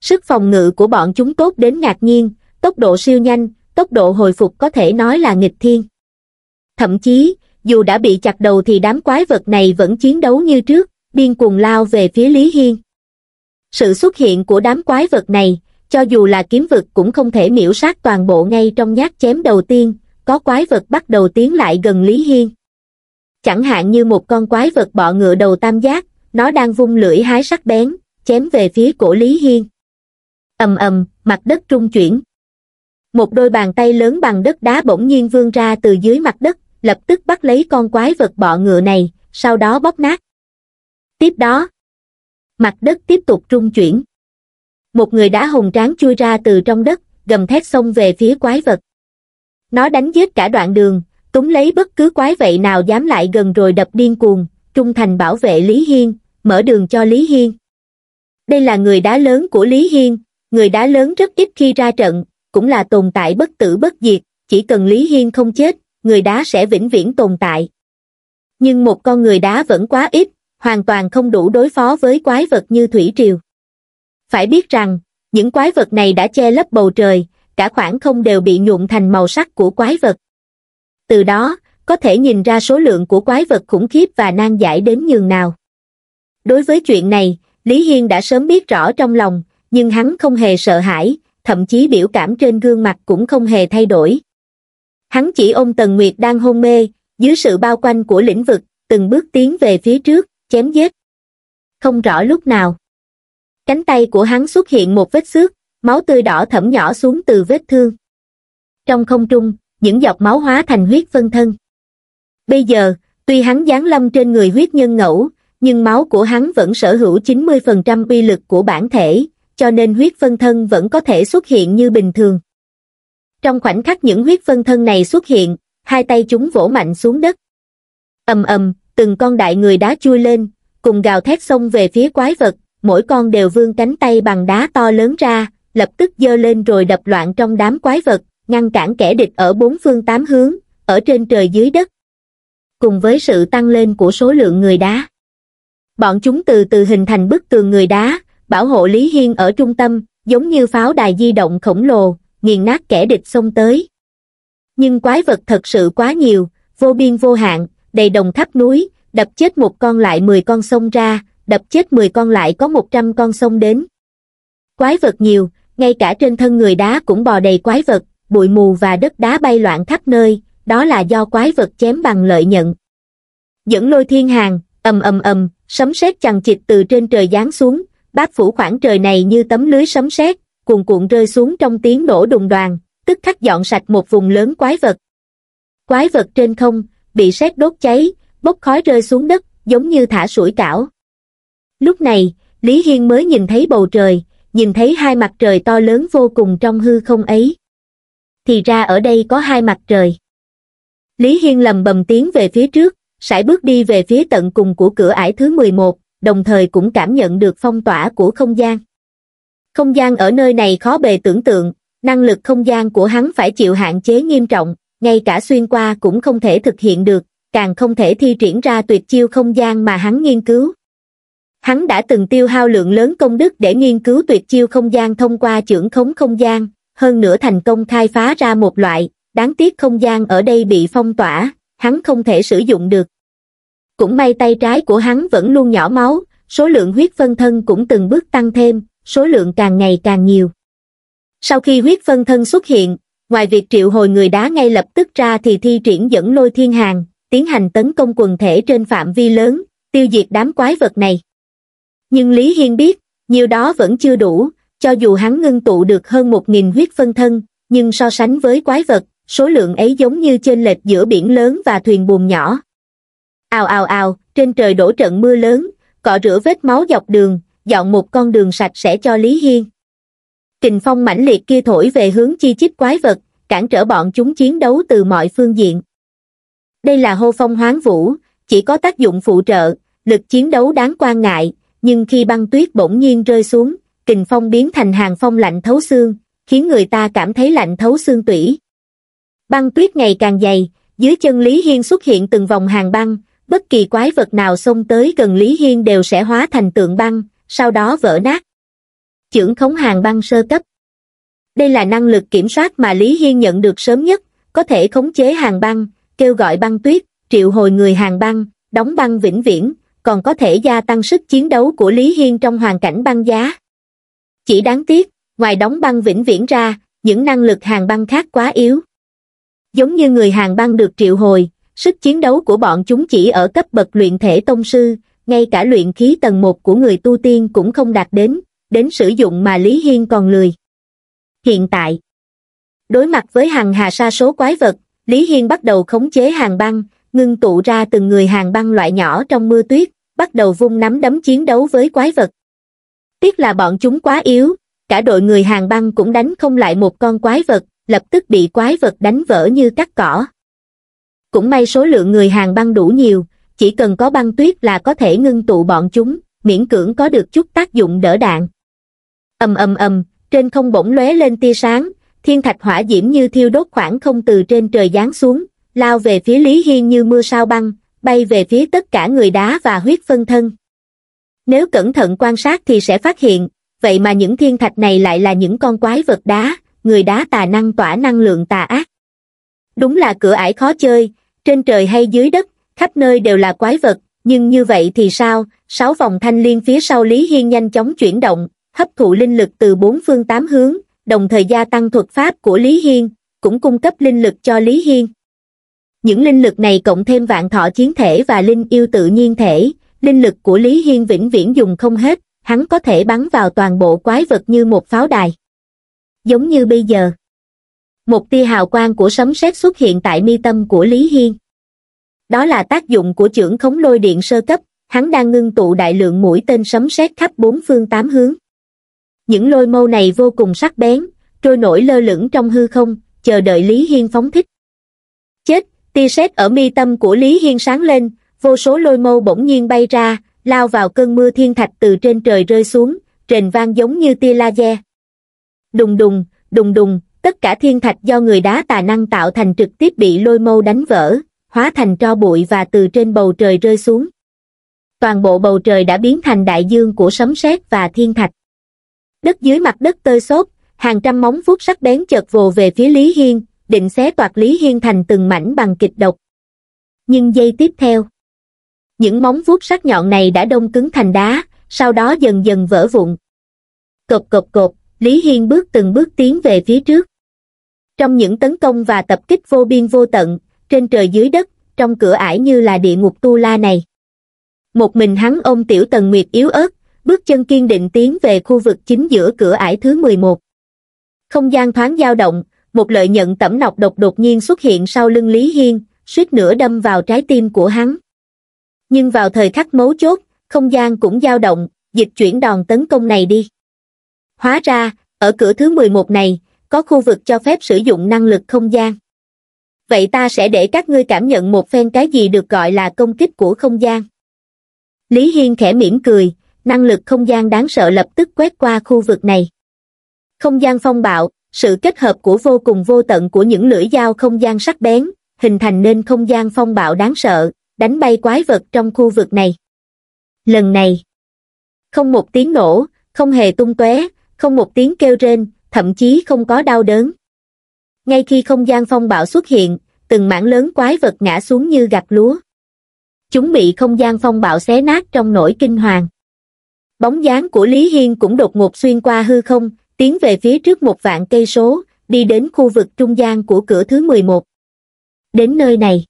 Sức phòng ngự của bọn chúng tốt đến ngạc nhiên, tốc độ siêu nhanh, tốc độ hồi phục có thể nói là nghịch thiên. Thậm chí, dù đã bị chặt đầu thì đám quái vật này vẫn chiến đấu như trước, điên cuồng lao về phía Lý Hiên. Sự xuất hiện của đám quái vật này, cho dù là kiếm vực cũng không thể miễu sát toàn bộ ngay trong nhát chém đầu tiên, có quái vật bắt đầu tiến lại gần Lý Hiên. Chẳng hạn như một con quái vật bọ ngựa đầu tam giác, nó đang vung lưỡi hái sắc bén, chém về phía cổ Lý Hiên. ầm ầm, mặt đất trung chuyển. Một đôi bàn tay lớn bằng đất đá bỗng nhiên vươn ra từ dưới mặt đất, lập tức bắt lấy con quái vật bọ ngựa này, sau đó bóp nát. Tiếp đó, mặt đất tiếp tục trung chuyển một người đá hồng tráng chui ra từ trong đất, gầm thét xông về phía quái vật. Nó đánh giết cả đoạn đường, túng lấy bất cứ quái vậy nào dám lại gần rồi đập điên cuồng, trung thành bảo vệ Lý Hiên, mở đường cho Lý Hiên. Đây là người đá lớn của Lý Hiên, người đá lớn rất ít khi ra trận, cũng là tồn tại bất tử bất diệt, chỉ cần Lý Hiên không chết, người đá sẽ vĩnh viễn tồn tại. Nhưng một con người đá vẫn quá ít, hoàn toàn không đủ đối phó với quái vật như thủy triều. Phải biết rằng, những quái vật này đã che lấp bầu trời, cả khoảng không đều bị nhuộm thành màu sắc của quái vật. Từ đó, có thể nhìn ra số lượng của quái vật khủng khiếp và nan giải đến nhường nào. Đối với chuyện này, Lý Hiên đã sớm biết rõ trong lòng, nhưng hắn không hề sợ hãi, thậm chí biểu cảm trên gương mặt cũng không hề thay đổi. Hắn chỉ ôm Tần Nguyệt đang hôn mê, dưới sự bao quanh của lĩnh vực, từng bước tiến về phía trước, chém giết. Không rõ lúc nào. Cánh tay của hắn xuất hiện một vết xước, máu tươi đỏ thẫm nhỏ xuống từ vết thương. Trong không trung, những giọt máu hóa thành huyết phân thân. Bây giờ, tuy hắn dán lâm trên người huyết nhân ngẫu, nhưng máu của hắn vẫn sở hữu 90% uy lực của bản thể, cho nên huyết phân thân vẫn có thể xuất hiện như bình thường. Trong khoảnh khắc những huyết phân thân này xuất hiện, hai tay chúng vỗ mạnh xuống đất. ầm ầm, từng con đại người đá chui lên, cùng gào thét xông về phía quái vật, mỗi con đều vươn cánh tay bằng đá to lớn ra, lập tức giơ lên rồi đập loạn trong đám quái vật, ngăn cản kẻ địch ở bốn phương tám hướng, ở trên trời dưới đất. Cùng với sự tăng lên của số lượng người đá, bọn chúng từ từ hình thành bức tường người đá, bảo hộ Lý Hiên ở trung tâm, giống như pháo đài di động khổng lồ, nghiền nát kẻ địch xông tới. Nhưng quái vật thật sự quá nhiều, vô biên vô hạn, đầy đồng khắp núi, đập chết một con lại 10 con xông ra, đập chết 10 con lại có 100 con sông đến. Quái vật nhiều, ngay cả trên thân người đá cũng bò đầy quái vật, bụi mù và đất đá bay loạn khắp nơi, đó là do quái vật chém bằng lợi nhận. Dẫn lôi thiên hàng, ầm ầm ầm, sấm sét chằng chịt từ trên trời giáng xuống, bác phủ khoảng trời này như tấm lưới sấm sét, cuồn cuộn rơi xuống trong tiếng nổ đùng đoàn, tức khắc dọn sạch một vùng lớn quái vật. Quái vật trên không, bị sét đốt cháy, bốc khói rơi xuống đất, giống như thả sủi cảo. Lúc này, Lý Hiên mới nhìn thấy bầu trời, nhìn thấy hai mặt trời to lớn vô cùng trong hư không ấy. Thì ra ở đây có hai mặt trời. Lý Hiên lầm bầm tiến về phía trước, sải bước đi về phía tận cùng của cửa ải thứ 11, đồng thời cũng cảm nhận được phong tỏa của không gian. Không gian ở nơi này khó bề tưởng tượng, năng lực không gian của hắn phải chịu hạn chế nghiêm trọng, ngay cả xuyên qua cũng không thể thực hiện được, càng không thể thi triển ra tuyệt chiêu không gian mà hắn nghiên cứu hắn đã từng tiêu hao lượng lớn công đức để nghiên cứu tuyệt chiêu không gian thông qua trưởng khống không gian hơn nữa thành công khai phá ra một loại đáng tiếc không gian ở đây bị phong tỏa hắn không thể sử dụng được cũng may tay trái của hắn vẫn luôn nhỏ máu số lượng huyết phân thân cũng từng bước tăng thêm số lượng càng ngày càng nhiều sau khi huyết phân thân xuất hiện ngoài việc triệu hồi người đá ngay lập tức ra thì thi triển dẫn lôi thiên hàng tiến hành tấn công quần thể trên phạm vi lớn tiêu diệt đám quái vật này nhưng Lý Hiên biết, nhiều đó vẫn chưa đủ, cho dù hắn ngưng tụ được hơn một nghìn huyết phân thân, nhưng so sánh với quái vật, số lượng ấy giống như trên lệch giữa biển lớn và thuyền buồm nhỏ. Ào ào ào, trên trời đổ trận mưa lớn, cọ rửa vết máu dọc đường, dọn một con đường sạch sẽ cho Lý Hiên. Kình phong mãnh liệt kia thổi về hướng chi chít quái vật, cản trở bọn chúng chiến đấu từ mọi phương diện. Đây là hô phong hoáng vũ, chỉ có tác dụng phụ trợ, lực chiến đấu đáng quan ngại, nhưng khi băng tuyết bỗng nhiên rơi xuống, kình phong biến thành hàng phong lạnh thấu xương, khiến người ta cảm thấy lạnh thấu xương tủy. Băng tuyết ngày càng dày, dưới chân Lý Hiên xuất hiện từng vòng hàng băng, bất kỳ quái vật nào xông tới gần Lý Hiên đều sẽ hóa thành tượng băng, sau đó vỡ nát. Chưởng khống hàng băng sơ cấp Đây là năng lực kiểm soát mà Lý Hiên nhận được sớm nhất, có thể khống chế hàng băng, kêu gọi băng tuyết, triệu hồi người hàng băng, đóng băng vĩnh viễn, còn có thể gia tăng sức chiến đấu của Lý Hiên trong hoàn cảnh băng giá. Chỉ đáng tiếc, ngoài đóng băng vĩnh viễn ra, những năng lực hàng băng khác quá yếu. Giống như người hàng băng được triệu hồi, sức chiến đấu của bọn chúng chỉ ở cấp bậc luyện thể tông sư, ngay cả luyện khí tầng 1 của người tu tiên cũng không đạt đến, đến sử dụng mà Lý Hiên còn lười. Hiện tại, đối mặt với hàng hà sa số quái vật, Lý Hiên bắt đầu khống chế hàng băng, ngưng tụ ra từng người hàng băng loại nhỏ trong mưa tuyết, bắt đầu vung nắm đấm chiến đấu với quái vật tiếc là bọn chúng quá yếu cả đội người hàng băng cũng đánh không lại một con quái vật lập tức bị quái vật đánh vỡ như cắt cỏ cũng may số lượng người hàng băng đủ nhiều chỉ cần có băng tuyết là có thể ngưng tụ bọn chúng miễn cưỡng có được chút tác dụng đỡ đạn ầm ầm ầm trên không bỗng lóe lên tia sáng thiên thạch hỏa diễm như thiêu đốt khoảng không từ trên trời giáng xuống lao về phía lý hiên như mưa sao băng bay về phía tất cả người đá và huyết phân thân. Nếu cẩn thận quan sát thì sẽ phát hiện, vậy mà những thiên thạch này lại là những con quái vật đá, người đá tà năng tỏa năng lượng tà ác. Đúng là cửa ải khó chơi, trên trời hay dưới đất, khắp nơi đều là quái vật, nhưng như vậy thì sao, sáu vòng thanh liên phía sau Lý Hiên nhanh chóng chuyển động, hấp thụ linh lực từ bốn phương tám hướng, đồng thời gia tăng thuật pháp của Lý Hiên, cũng cung cấp linh lực cho Lý Hiên. Những linh lực này cộng thêm vạn thọ chiến thể và linh yêu tự nhiên thể, linh lực của Lý Hiên vĩnh viễn dùng không hết, hắn có thể bắn vào toàn bộ quái vật như một pháo đài. Giống như bây giờ. Một tia hào quang của sấm sét xuất hiện tại mi tâm của Lý Hiên. Đó là tác dụng của trưởng khống lôi điện sơ cấp, hắn đang ngưng tụ đại lượng mũi tên sấm sét khắp bốn phương tám hướng. Những lôi mâu này vô cùng sắc bén, trôi nổi lơ lửng trong hư không, chờ đợi Lý Hiên phóng thích tia sét ở mi tâm của Lý Hiên sáng lên, vô số lôi mâu bỗng nhiên bay ra, lao vào cơn mưa thiên thạch từ trên trời rơi xuống, rền vang giống như tia laser. Đùng đùng, đùng đùng, tất cả thiên thạch do người đá tà năng tạo thành trực tiếp bị lôi mâu đánh vỡ, hóa thành tro bụi và từ trên bầu trời rơi xuống. Toàn bộ bầu trời đã biến thành đại dương của sấm sét và thiên thạch. Đất dưới mặt đất tơi xốp, hàng trăm móng vuốt sắc bén chợt vồ về phía Lý Hiên, định xé toạc Lý Hiên thành từng mảnh bằng kịch độc. Nhưng giây tiếp theo, những móng vuốt sắc nhọn này đã đông cứng thành đá, sau đó dần dần vỡ vụn. Cộp cộp cộp, Lý Hiên bước từng bước tiến về phía trước. Trong những tấn công và tập kích vô biên vô tận, trên trời dưới đất, trong cửa ải như là địa ngục tu la này. Một mình hắn ôm tiểu tần nguyệt yếu ớt, bước chân kiên định tiến về khu vực chính giữa cửa ải thứ 11. Không gian thoáng dao động, một lợi nhận tẩm nọc độc đột nhiên xuất hiện sau lưng Lý Hiên, suýt nữa đâm vào trái tim của hắn. Nhưng vào thời khắc mấu chốt, không gian cũng dao động, dịch chuyển đòn tấn công này đi. Hóa ra, ở cửa thứ 11 này, có khu vực cho phép sử dụng năng lực không gian. Vậy ta sẽ để các ngươi cảm nhận một phen cái gì được gọi là công kích của không gian. Lý Hiên khẽ mỉm cười, năng lực không gian đáng sợ lập tức quét qua khu vực này. Không gian phong bạo, sự kết hợp của vô cùng vô tận của những lưỡi dao không gian sắc bén, hình thành nên không gian phong bạo đáng sợ, đánh bay quái vật trong khu vực này. Lần này, không một tiếng nổ, không hề tung tóe, không một tiếng kêu rên, thậm chí không có đau đớn. Ngay khi không gian phong bạo xuất hiện, từng mảng lớn quái vật ngã xuống như gặt lúa. Chúng bị không gian phong bạo xé nát trong nỗi kinh hoàng. Bóng dáng của Lý Hiên cũng đột ngột xuyên qua hư không, tiến về phía trước một vạn cây số, đi đến khu vực trung gian của cửa thứ 11. Đến nơi này,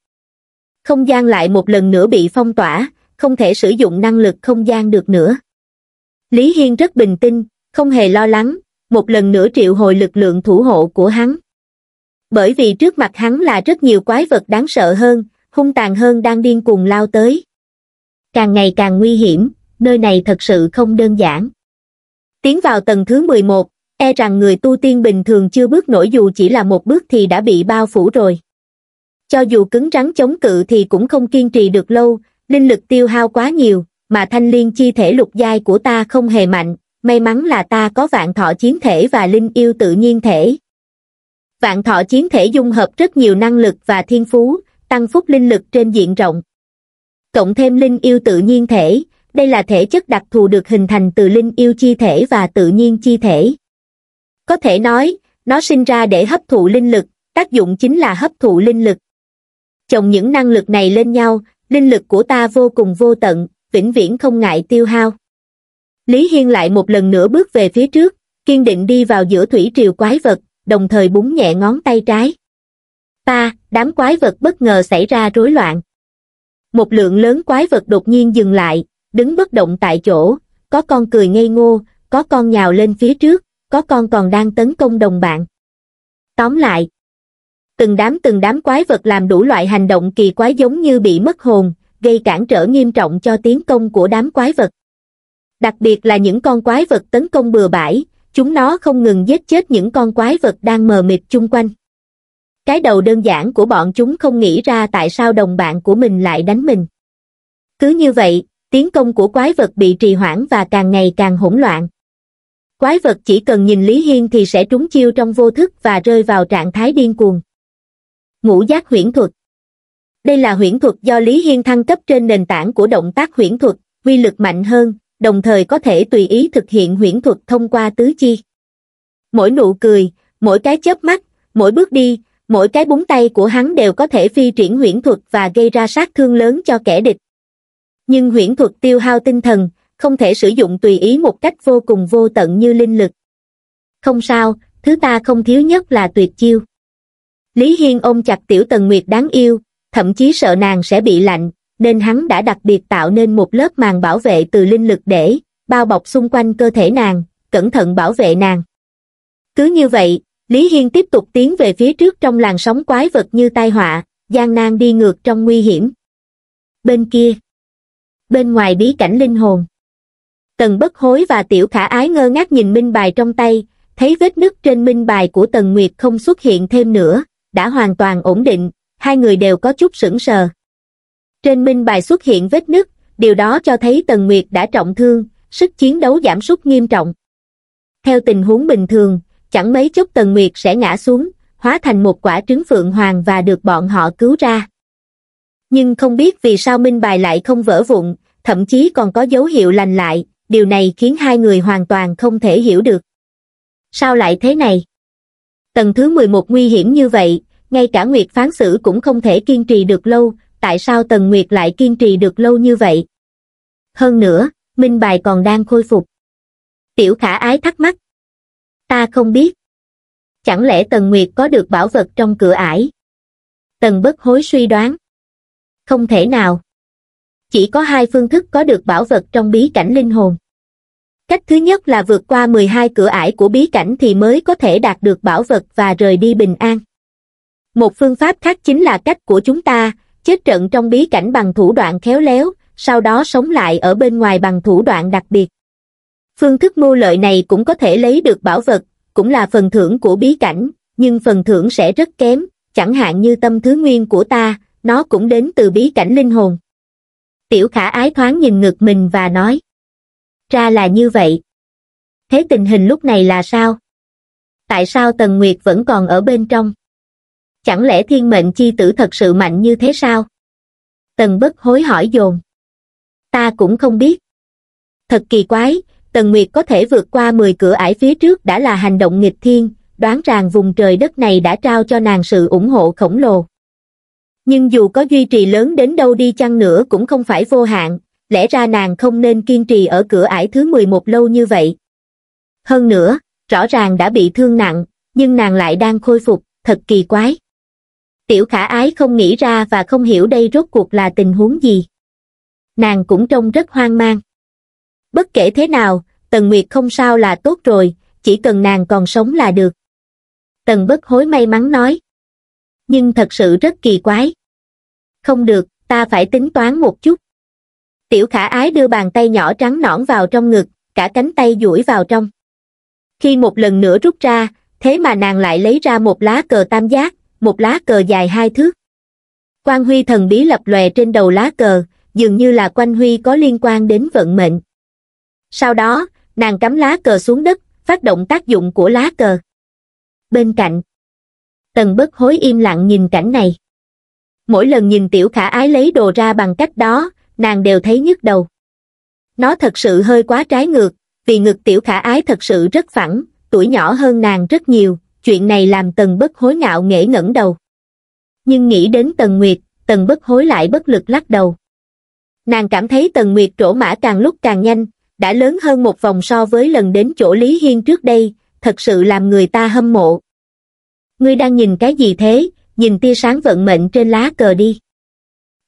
không gian lại một lần nữa bị phong tỏa, không thể sử dụng năng lực không gian được nữa. Lý Hiên rất bình tĩnh, không hề lo lắng, một lần nữa triệu hồi lực lượng thủ hộ của hắn. Bởi vì trước mặt hắn là rất nhiều quái vật đáng sợ hơn, hung tàn hơn đang điên cuồng lao tới. Càng ngày càng nguy hiểm, nơi này thật sự không đơn giản. Tiến vào tầng thứ 11, e rằng người tu tiên bình thường chưa bước nổi dù chỉ là một bước thì đã bị bao phủ rồi cho dù cứng rắn chống cự thì cũng không kiên trì được lâu linh lực tiêu hao quá nhiều mà thanh liên chi thể lục giai của ta không hề mạnh may mắn là ta có vạn thọ chiến thể và linh yêu tự nhiên thể vạn thọ chiến thể dung hợp rất nhiều năng lực và thiên phú tăng phúc linh lực trên diện rộng cộng thêm linh yêu tự nhiên thể đây là thể chất đặc thù được hình thành từ linh yêu chi thể và tự nhiên chi thể có thể nói, nó sinh ra để hấp thụ linh lực, tác dụng chính là hấp thụ linh lực. Chồng những năng lực này lên nhau, linh lực của ta vô cùng vô tận, vĩnh viễn không ngại tiêu hao. Lý Hiên lại một lần nữa bước về phía trước, kiên định đi vào giữa thủy triều quái vật, đồng thời búng nhẹ ngón tay trái. Ta, đám quái vật bất ngờ xảy ra rối loạn. Một lượng lớn quái vật đột nhiên dừng lại, đứng bất động tại chỗ, có con cười ngây ngô, có con nhào lên phía trước có con còn đang tấn công đồng bạn. Tóm lại, từng đám từng đám quái vật làm đủ loại hành động kỳ quái giống như bị mất hồn, gây cản trở nghiêm trọng cho tiến công của đám quái vật. Đặc biệt là những con quái vật tấn công bừa bãi, chúng nó không ngừng giết chết những con quái vật đang mờ mịt chung quanh. Cái đầu đơn giản của bọn chúng không nghĩ ra tại sao đồng bạn của mình lại đánh mình. Cứ như vậy, tiến công của quái vật bị trì hoãn và càng ngày càng hỗn loạn. Quái vật chỉ cần nhìn Lý Hiên thì sẽ trúng chiêu trong vô thức và rơi vào trạng thái điên cuồng. Ngũ giác huyễn thuật Đây là huyễn thuật do Lý Hiên thăng cấp trên nền tảng của động tác huyễn thuật, quy lực mạnh hơn, đồng thời có thể tùy ý thực hiện huyễn thuật thông qua tứ chi. Mỗi nụ cười, mỗi cái chớp mắt, mỗi bước đi, mỗi cái búng tay của hắn đều có thể phi triển huyễn thuật và gây ra sát thương lớn cho kẻ địch. Nhưng huyễn thuật tiêu hao tinh thần, không thể sử dụng tùy ý một cách vô cùng vô tận như linh lực. Không sao, thứ ta không thiếu nhất là tuyệt chiêu. Lý Hiên ôm chặt tiểu tần nguyệt đáng yêu, thậm chí sợ nàng sẽ bị lạnh, nên hắn đã đặc biệt tạo nên một lớp màn bảo vệ từ linh lực để bao bọc xung quanh cơ thể nàng, cẩn thận bảo vệ nàng. Cứ như vậy, Lý Hiên tiếp tục tiến về phía trước trong làn sóng quái vật như tai họa, gian nan đi ngược trong nguy hiểm. Bên kia, bên ngoài bí cảnh linh hồn, tần bất hối và tiểu khả ái ngơ ngác nhìn minh bài trong tay thấy vết nứt trên minh bài của tần nguyệt không xuất hiện thêm nữa đã hoàn toàn ổn định hai người đều có chút sững sờ trên minh bài xuất hiện vết nứt điều đó cho thấy tần nguyệt đã trọng thương sức chiến đấu giảm sút nghiêm trọng theo tình huống bình thường chẳng mấy chốc tần nguyệt sẽ ngã xuống hóa thành một quả trứng phượng hoàng và được bọn họ cứu ra nhưng không biết vì sao minh bài lại không vỡ vụn thậm chí còn có dấu hiệu lành lại điều này khiến hai người hoàn toàn không thể hiểu được. Sao lại thế này? Tầng thứ 11 nguy hiểm như vậy, ngay cả Nguyệt phán xử cũng không thể kiên trì được lâu, tại sao Tần Nguyệt lại kiên trì được lâu như vậy? Hơn nữa, Minh Bài còn đang khôi phục. Tiểu khả ái thắc mắc. Ta không biết. Chẳng lẽ Tần Nguyệt có được bảo vật trong cửa ải? Tần bất hối suy đoán. Không thể nào chỉ có hai phương thức có được bảo vật trong bí cảnh linh hồn cách thứ nhất là vượt qua mười hai cửa ải của bí cảnh thì mới có thể đạt được bảo vật và rời đi bình an một phương pháp khác chính là cách của chúng ta chết trận trong bí cảnh bằng thủ đoạn khéo léo sau đó sống lại ở bên ngoài bằng thủ đoạn đặc biệt phương thức mưu lợi này cũng có thể lấy được bảo vật cũng là phần thưởng của bí cảnh nhưng phần thưởng sẽ rất kém chẳng hạn như tâm thứ nguyên của ta nó cũng đến từ bí cảnh linh hồn Tiểu khả ái thoáng nhìn ngược mình và nói. Ra là như vậy. Thế tình hình lúc này là sao? Tại sao Tần Nguyệt vẫn còn ở bên trong? Chẳng lẽ thiên mệnh chi tử thật sự mạnh như thế sao? Tần bất hối hỏi dồn. Ta cũng không biết. Thật kỳ quái, Tần Nguyệt có thể vượt qua 10 cửa ải phía trước đã là hành động nghịch thiên, đoán rằng vùng trời đất này đã trao cho nàng sự ủng hộ khổng lồ nhưng dù có duy trì lớn đến đâu đi chăng nữa cũng không phải vô hạn, lẽ ra nàng không nên kiên trì ở cửa ải thứ 11 lâu như vậy. Hơn nữa, rõ ràng đã bị thương nặng, nhưng nàng lại đang khôi phục, thật kỳ quái. Tiểu khả ái không nghĩ ra và không hiểu đây rốt cuộc là tình huống gì. Nàng cũng trông rất hoang mang. Bất kể thế nào, Tần Nguyệt không sao là tốt rồi, chỉ cần nàng còn sống là được. Tần bất hối may mắn nói. Nhưng thật sự rất kỳ quái không được, ta phải tính toán một chút. Tiểu khả ái đưa bàn tay nhỏ trắng nõn vào trong ngực, cả cánh tay duỗi vào trong. Khi một lần nữa rút ra, thế mà nàng lại lấy ra một lá cờ tam giác, một lá cờ dài hai thước. Quan huy thần bí lập lòe trên đầu lá cờ, dường như là Quan huy có liên quan đến vận mệnh. Sau đó, nàng cắm lá cờ xuống đất, phát động tác dụng của lá cờ. Bên cạnh, Tần bất hối im lặng nhìn cảnh này mỗi lần nhìn tiểu khả ái lấy đồ ra bằng cách đó, nàng đều thấy nhức đầu. Nó thật sự hơi quá trái ngược, vì ngực tiểu khả ái thật sự rất phẳng, tuổi nhỏ hơn nàng rất nhiều, chuyện này làm tần bất hối ngạo nghễ ngẩng đầu. Nhưng nghĩ đến tần nguyệt, tần bất hối lại bất lực lắc đầu. Nàng cảm thấy tần nguyệt trổ mã càng lúc càng nhanh, đã lớn hơn một vòng so với lần đến chỗ Lý Hiên trước đây, thật sự làm người ta hâm mộ. Ngươi đang nhìn cái gì thế, nhìn tia sáng vận mệnh trên lá cờ đi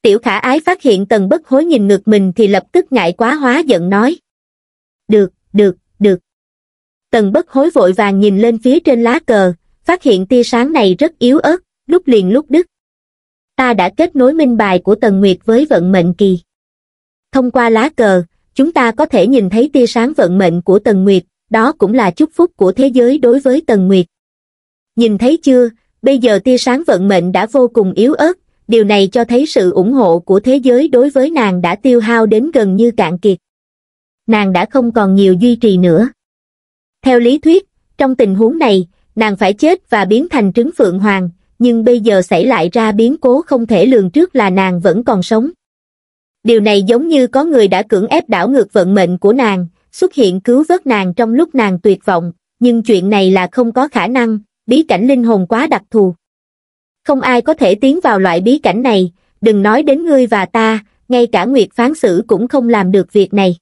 tiểu khả ái phát hiện tần bất hối nhìn ngược mình thì lập tức ngại quá hóa giận nói được được được tần bất hối vội vàng nhìn lên phía trên lá cờ phát hiện tia sáng này rất yếu ớt lúc liền lúc đứt ta đã kết nối minh bài của tần nguyệt với vận mệnh kỳ thông qua lá cờ chúng ta có thể nhìn thấy tia sáng vận mệnh của tần nguyệt đó cũng là chúc phúc của thế giới đối với tần nguyệt nhìn thấy chưa bây giờ tia sáng vận mệnh đã vô cùng yếu ớt, điều này cho thấy sự ủng hộ của thế giới đối với nàng đã tiêu hao đến gần như cạn kiệt. Nàng đã không còn nhiều duy trì nữa. Theo lý thuyết, trong tình huống này, nàng phải chết và biến thành trứng phượng hoàng, nhưng bây giờ xảy lại ra biến cố không thể lường trước là nàng vẫn còn sống. Điều này giống như có người đã cưỡng ép đảo ngược vận mệnh của nàng, xuất hiện cứu vớt nàng trong lúc nàng tuyệt vọng, nhưng chuyện này là không có khả năng, bí cảnh linh hồn quá đặc thù. Không ai có thể tiến vào loại bí cảnh này, đừng nói đến ngươi và ta, ngay cả Nguyệt Phán Sử cũng không làm được việc này.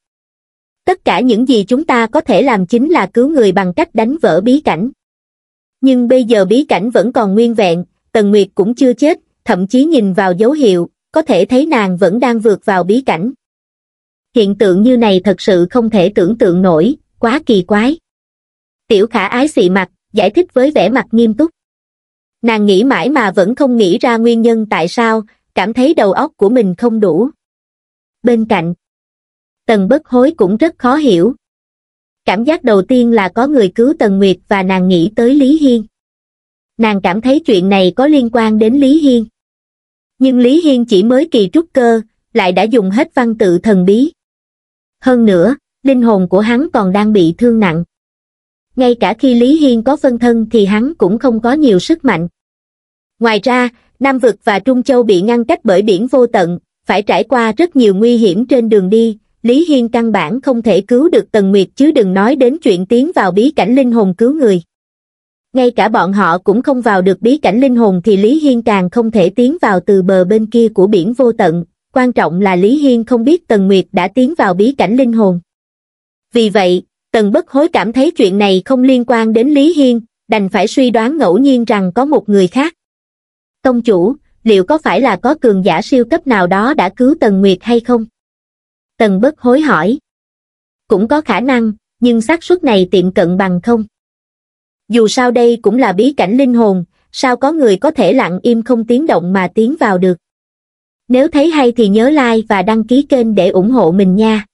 Tất cả những gì chúng ta có thể làm chính là cứu người bằng cách đánh vỡ bí cảnh. Nhưng bây giờ bí cảnh vẫn còn nguyên vẹn, Tần Nguyệt cũng chưa chết, thậm chí nhìn vào dấu hiệu, có thể thấy nàng vẫn đang vượt vào bí cảnh. Hiện tượng như này thật sự không thể tưởng tượng nổi, quá kỳ quái. Tiểu khả ái xị mặt, giải thích với vẻ mặt nghiêm túc nàng nghĩ mãi mà vẫn không nghĩ ra nguyên nhân tại sao cảm thấy đầu óc của mình không đủ bên cạnh tần bất hối cũng rất khó hiểu cảm giác đầu tiên là có người cứu tần nguyệt và nàng nghĩ tới lý hiên nàng cảm thấy chuyện này có liên quan đến lý hiên nhưng lý hiên chỉ mới kỳ trúc cơ lại đã dùng hết văn tự thần bí hơn nữa linh hồn của hắn còn đang bị thương nặng ngay cả khi Lý Hiên có phân thân thì hắn cũng không có nhiều sức mạnh. Ngoài ra, Nam Vực và Trung Châu bị ngăn cách bởi biển vô tận, phải trải qua rất nhiều nguy hiểm trên đường đi, Lý Hiên căn bản không thể cứu được Tần Nguyệt chứ đừng nói đến chuyện tiến vào bí cảnh linh hồn cứu người. Ngay cả bọn họ cũng không vào được bí cảnh linh hồn thì Lý Hiên càng không thể tiến vào từ bờ bên kia của biển vô tận, quan trọng là Lý Hiên không biết Tần Nguyệt đã tiến vào bí cảnh linh hồn. Vì vậy, Tần bất hối cảm thấy chuyện này không liên quan đến Lý Hiên, đành phải suy đoán ngẫu nhiên rằng có một người khác. Tông chủ, liệu có phải là có cường giả siêu cấp nào đó đã cứu Tần Nguyệt hay không? Tần bất hối hỏi. Cũng có khả năng, nhưng xác suất này tiệm cận bằng không. Dù sao đây cũng là bí cảnh linh hồn, sao có người có thể lặng im không tiếng động mà tiến vào được. Nếu thấy hay thì nhớ like và đăng ký kênh để ủng hộ mình nha.